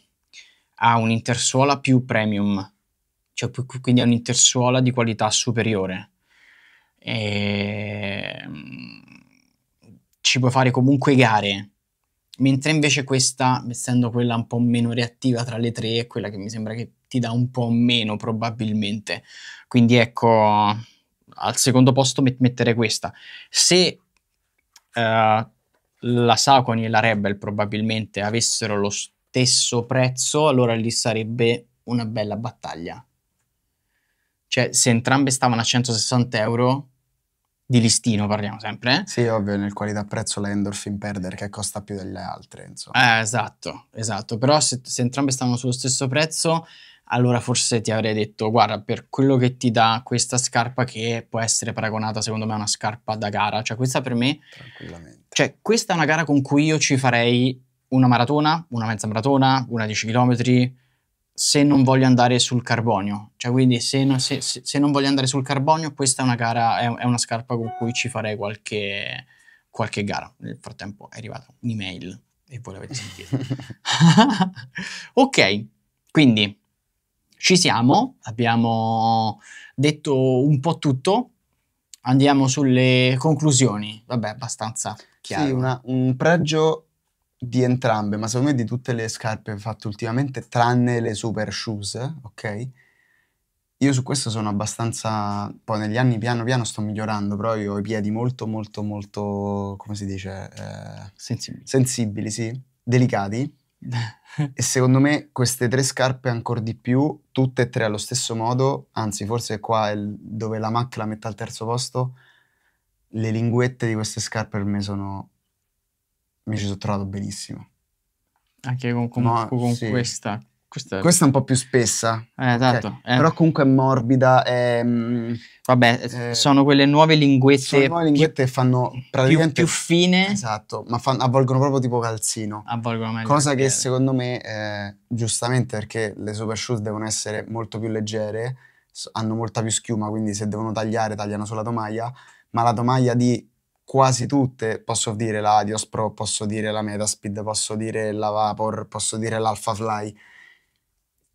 ha un'intersuola più premium, cioè, quindi ha un'intersuola di qualità superiore. E... Ehm, ci puoi fare comunque gare, mentre invece questa, essendo quella un po' meno reattiva tra le tre, è quella che mi sembra che ti dà un po' meno probabilmente. Quindi ecco, al secondo posto met- mettere questa. Se uh, la Saucony e la Rebel probabilmente avessero lo stesso prezzo, allora lì sarebbe una bella battaglia. Cioè, se entrambe stavano a 160 euro, di listino parliamo sempre. Eh? Sì, ovvio, nel qualità-prezzo la Endorphin perde che costa più delle altre, insomma. Eh, esatto, esatto. Però se, se entrambe stavano sullo stesso prezzo, allora forse ti avrei detto guarda per quello che ti dà questa scarpa che può essere paragonata secondo me a una scarpa da gara, cioè questa per me tranquillamente. Cioè questa è una gara con cui io ci farei una maratona, una mezza maratona, una 10 km se non voglio andare sul carbonio, cioè quindi se non, se, se, se non voglio andare sul carbonio questa è una gara è, è una scarpa con cui ci farei qualche qualche gara. Nel frattempo è arrivata un'email e voi l'avete sentita. ok, quindi ci siamo, abbiamo detto un po' tutto, andiamo sulle conclusioni, vabbè abbastanza chiaro. Sì, una, un pregio di entrambe, ma secondo me di tutte le scarpe fatte ultimamente, tranne le super shoes, ok? Io su questo sono abbastanza, poi negli anni piano piano sto migliorando, però io ho i piedi molto molto molto, come si dice? Eh, sensibili. Sensibili, sì, delicati e secondo me queste tre scarpe ancora di più, tutte e tre allo stesso modo, anzi forse qua è dove la Mac la mette al terzo posto, le linguette di queste scarpe per me sono... mi ci sono trovato benissimo. Anche con, con, no, con sì. questa questa è... Questa è un po' più spessa. Eh, esatto. Okay. Eh. Però comunque è morbida. È, mm, Vabbè, eh, sono quelle nuove linguette. Sono nuove linguette che fanno praticamente. Più, più fine. Esatto, ma fanno, avvolgono proprio tipo calzino. Avvolgono meglio. Cosa che secondo me, eh, giustamente perché le super shoes devono essere molto più leggere, hanno molta più schiuma, quindi se devono tagliare, tagliano sulla tomaia. Ma la tomaia di quasi tutte, posso dire la Adios Pro, posso dire la Metaspeed, posso dire la Vapor, posso dire l'Alpha Fly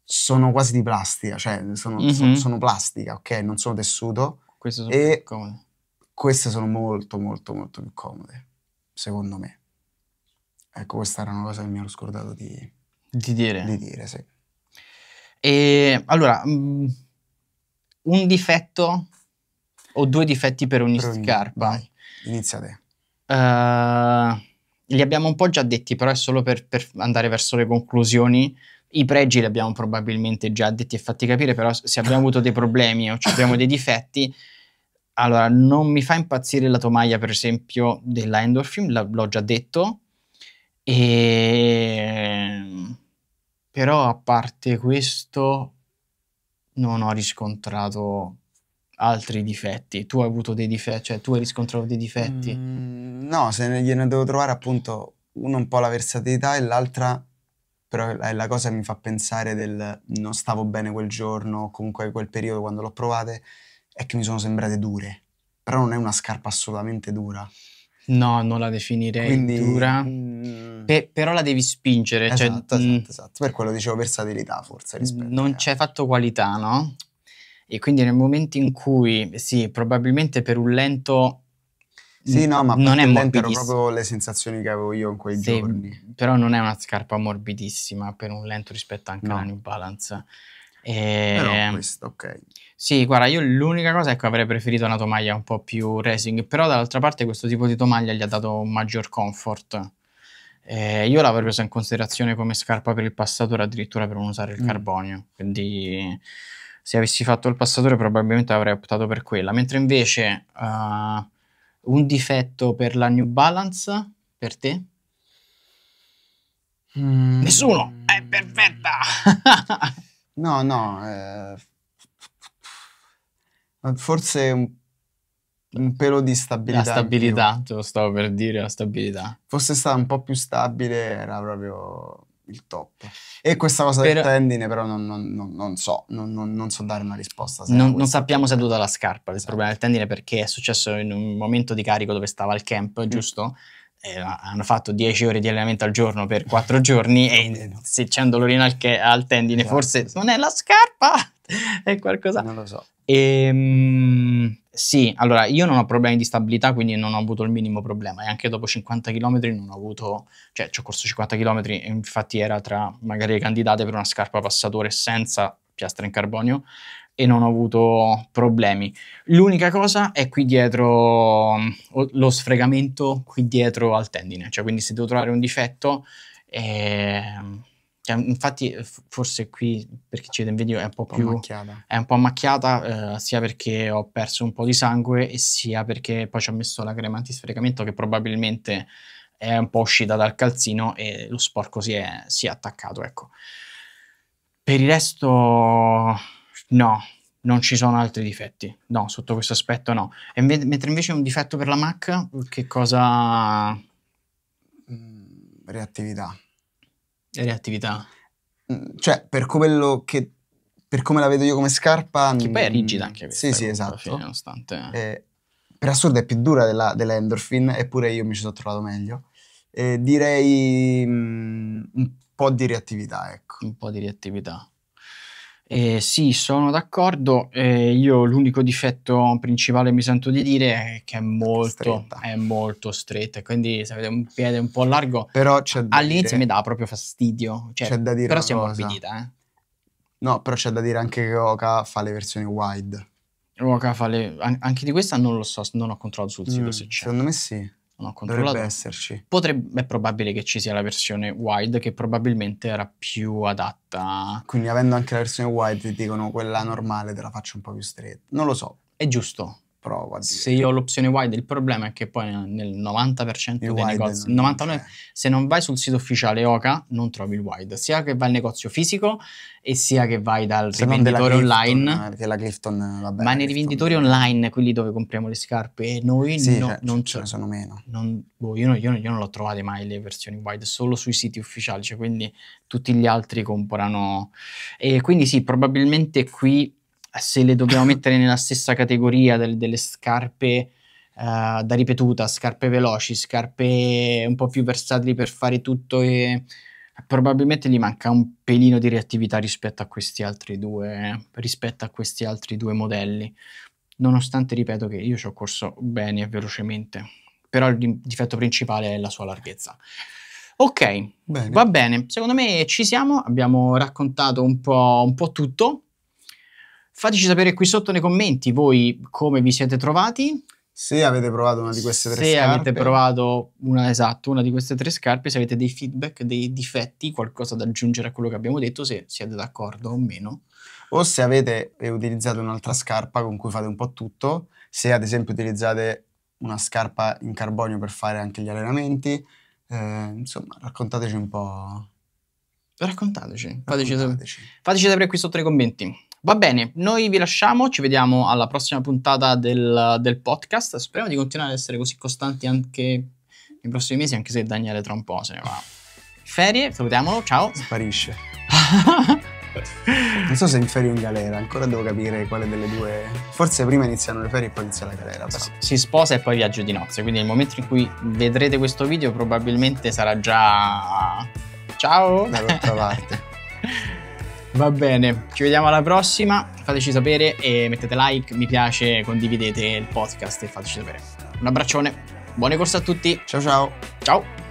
sono quasi di plastica, cioè sono, mm-hmm. sono, sono plastica, ok? Non sono tessuto. Queste sono e più comode. Queste sono molto, molto, molto più comode, secondo me. Ecco, questa era una cosa che mi ero scordato di, di dire. Di dire, sì. E allora, mh, un difetto o due difetti per ogni per scarpa? Vai, inizia te. Uh, li abbiamo un po' già detti, però è solo per, per andare verso le conclusioni. I pregi li abbiamo probabilmente già detti e fatti capire, però se abbiamo avuto dei problemi o abbiamo dei difetti, allora non mi fa impazzire la tomaia, per esempio, della Endorphin, l- l'ho già detto, e... Ehm, però a parte questo non ho riscontrato altri difetti. Tu hai avuto dei difetti, cioè tu hai riscontrato dei difetti? Mm, no, se ne, gliene devo trovare appunto uno un po' la versatilità e l'altra però è la cosa che mi fa pensare del non stavo bene quel giorno, o comunque quel periodo quando l'ho provate, è che mi sono sembrate dure. Però non è una scarpa assolutamente dura. No, non la definirei Quindi, dura. Mm, Pe- però la devi spingere. Esatto, cioè, esatto, esatto, mm, esatto. Per quello dicevo versatilità forse rispetto. Non a... c'è fatto qualità, no? E quindi nel momento in cui, sì, probabilmente per un lento sì, no, ma non è morbidissima. proprio le sensazioni che avevo io in quei sì, giorni. Però non è una scarpa morbidissima per un lento rispetto anche no. alla New Balance. E... Però questo, ok. Sì, guarda, io l'unica cosa è che avrei preferito una tomaglia un po' più racing, però dall'altra parte questo tipo di tomaglia gli ha dato un maggior comfort. Eh, io l'avrei presa in considerazione come scarpa per il passatore, addirittura per non usare il mm. carbonio. Quindi se avessi fatto il passatore probabilmente avrei optato per quella. Mentre invece uh, un difetto per la New Balance? Per te? Mm. Nessuno! È perfetta! no, no. Eh, forse un, un, pelo di stabilità. La stabilità, te lo stavo per dire, la stabilità. Fosse stata un po' più stabile, era proprio il top. E questa cosa per... del tendine però non, non, non, non so, non, so dare una risposta. Non, sappiamo se è dovuta la scarpa, il esatto. problema del tendine perché è successo in un momento di carico dove stava al camp, mm. giusto? Mm. Eh, hanno fatto 10 ore di allenamento al giorno per 4 giorni e se c'è un dolorino al, che, al tendine esatto, forse esatto. non è la scarpa è qualcosa. Non lo so. E, ehm, sì, allora io non ho problemi di stabilità, quindi non ho avuto il minimo problema. E anche dopo 50 km non ho avuto, cioè ci ho corso 50 km, infatti era tra magari le candidate per una scarpa passatore senza piastra in carbonio e non ho avuto problemi. L'unica cosa è qui dietro lo sfregamento qui dietro al tendine, cioè quindi se devo trovare un difetto eh, cioè, infatti, eh, forse qui per chi ci vede in video è un po', un po più macchiata. È un po' ammacchiata, eh, sia perché ho perso un po' di sangue, e sia perché poi ci ho messo la crema antisfrecamento che probabilmente è un po' uscita dal calzino e lo sporco si è, si è attaccato. Ecco. Per il resto, no, non ci sono altri difetti. No, sotto questo aspetto, no. E mentre invece un difetto per la Mac, che cosa. Mm, reattività reattività. Mm, cioè, per quello che per come la vedo io come scarpa. Che poi è mm, rigida anche questa. Sì, sì, esatto. Fine, nonostante... Eh, per assurdo è più dura della, della endorphin, eppure io mi ci sono trovato meglio. Eh, direi mh, mm, un po' di reattività, ecco. Un po' di reattività. Eh, sì, sono d'accordo. Eh, io l'unico difetto principale mi sento di dire è che è molto, stretta. è molto stretta. Quindi se avete un piede un po' largo, all'inizio dire, mi dà proprio fastidio. Cioè, c'è da dire però siamo ammorbidita. Eh. No, però c'è da dire anche che Oka fa le versioni wide. Oka fa le... An- anche di questa non lo so, non ho controllo sul sito mm, se c'è. Secondo me sì. Non ho controllato. Dovrebbe esserci. Potrebbe, è probabile che ci sia la versione wide che probabilmente era più adatta. Quindi avendo anche la versione wide ti dicono quella normale te la faccio un po' più stretta. Non lo so. È giusto, provo a dire. Se io ho l'opzione wide, il problema è che poi nel 90% il dei negozi, non 99, eh. se non vai sul sito ufficiale Oca, non trovi il wide, sia che vai al negozio fisico e sia che vai dal se rivenditore Clifton, online. Perché eh, la Clifton, eh, vabbè, ma nei rivenditori online, quelli dove compriamo le scarpe, noi sì, no, cioè, non ce ne sono meno. Non, boh, io, io, io, non l'ho trovate mai le versioni wide, solo sui siti ufficiali, cioè quindi tutti gli altri comprano. E quindi sì, probabilmente qui eh, se le dobbiamo mettere nella stessa categoria del, delle scarpe uh, da ripetuta, scarpe veloci, scarpe un po' più versatili per fare tutto e probabilmente gli manca un pelino di reattività rispetto a questi altri due, rispetto a questi altri due modelli. Nonostante, ripeto, che io ci ho corso bene e velocemente, però il difetto principale è la sua larghezza. Ok, bene. va bene, secondo me ci siamo, abbiamo raccontato un po', un po tutto Fateci sapere qui sotto nei commenti voi come vi siete trovati. Se avete provato una di queste tre se scarpe. Se avete provato una, esatto, una di queste tre scarpe, se avete dei feedback, dei difetti, qualcosa da aggiungere a quello che abbiamo detto, se siete d'accordo o meno. O se avete eh, utilizzato un'altra scarpa con cui fate un po' tutto, se ad esempio utilizzate una scarpa in carbonio per fare anche gli allenamenti, eh, insomma raccontateci un po'. Raccontateci, raccontateci. Fateci, fateci sapere qui sotto nei commenti. Va bene, noi vi lasciamo, ci vediamo alla prossima puntata del, del podcast. Speriamo di continuare ad essere così costanti anche nei prossimi mesi, anche se Daniele tra un po' se ne va. Ferie, salutiamolo, ciao. Sparisce. non so se in ferie o in galera, ancora devo capire quale delle due. Forse prima iniziano le ferie e poi inizia la galera. Però. Si sposa e poi viaggio di nozze, quindi nel momento in cui vedrete questo video probabilmente sarà già... Ciao! Dall'altra parte. Va bene, ci vediamo alla prossima, fateci sapere e mettete like, mi piace, condividete il podcast e fateci sapere. Un abbraccione, buone corse a tutti, ciao ciao. Ciao.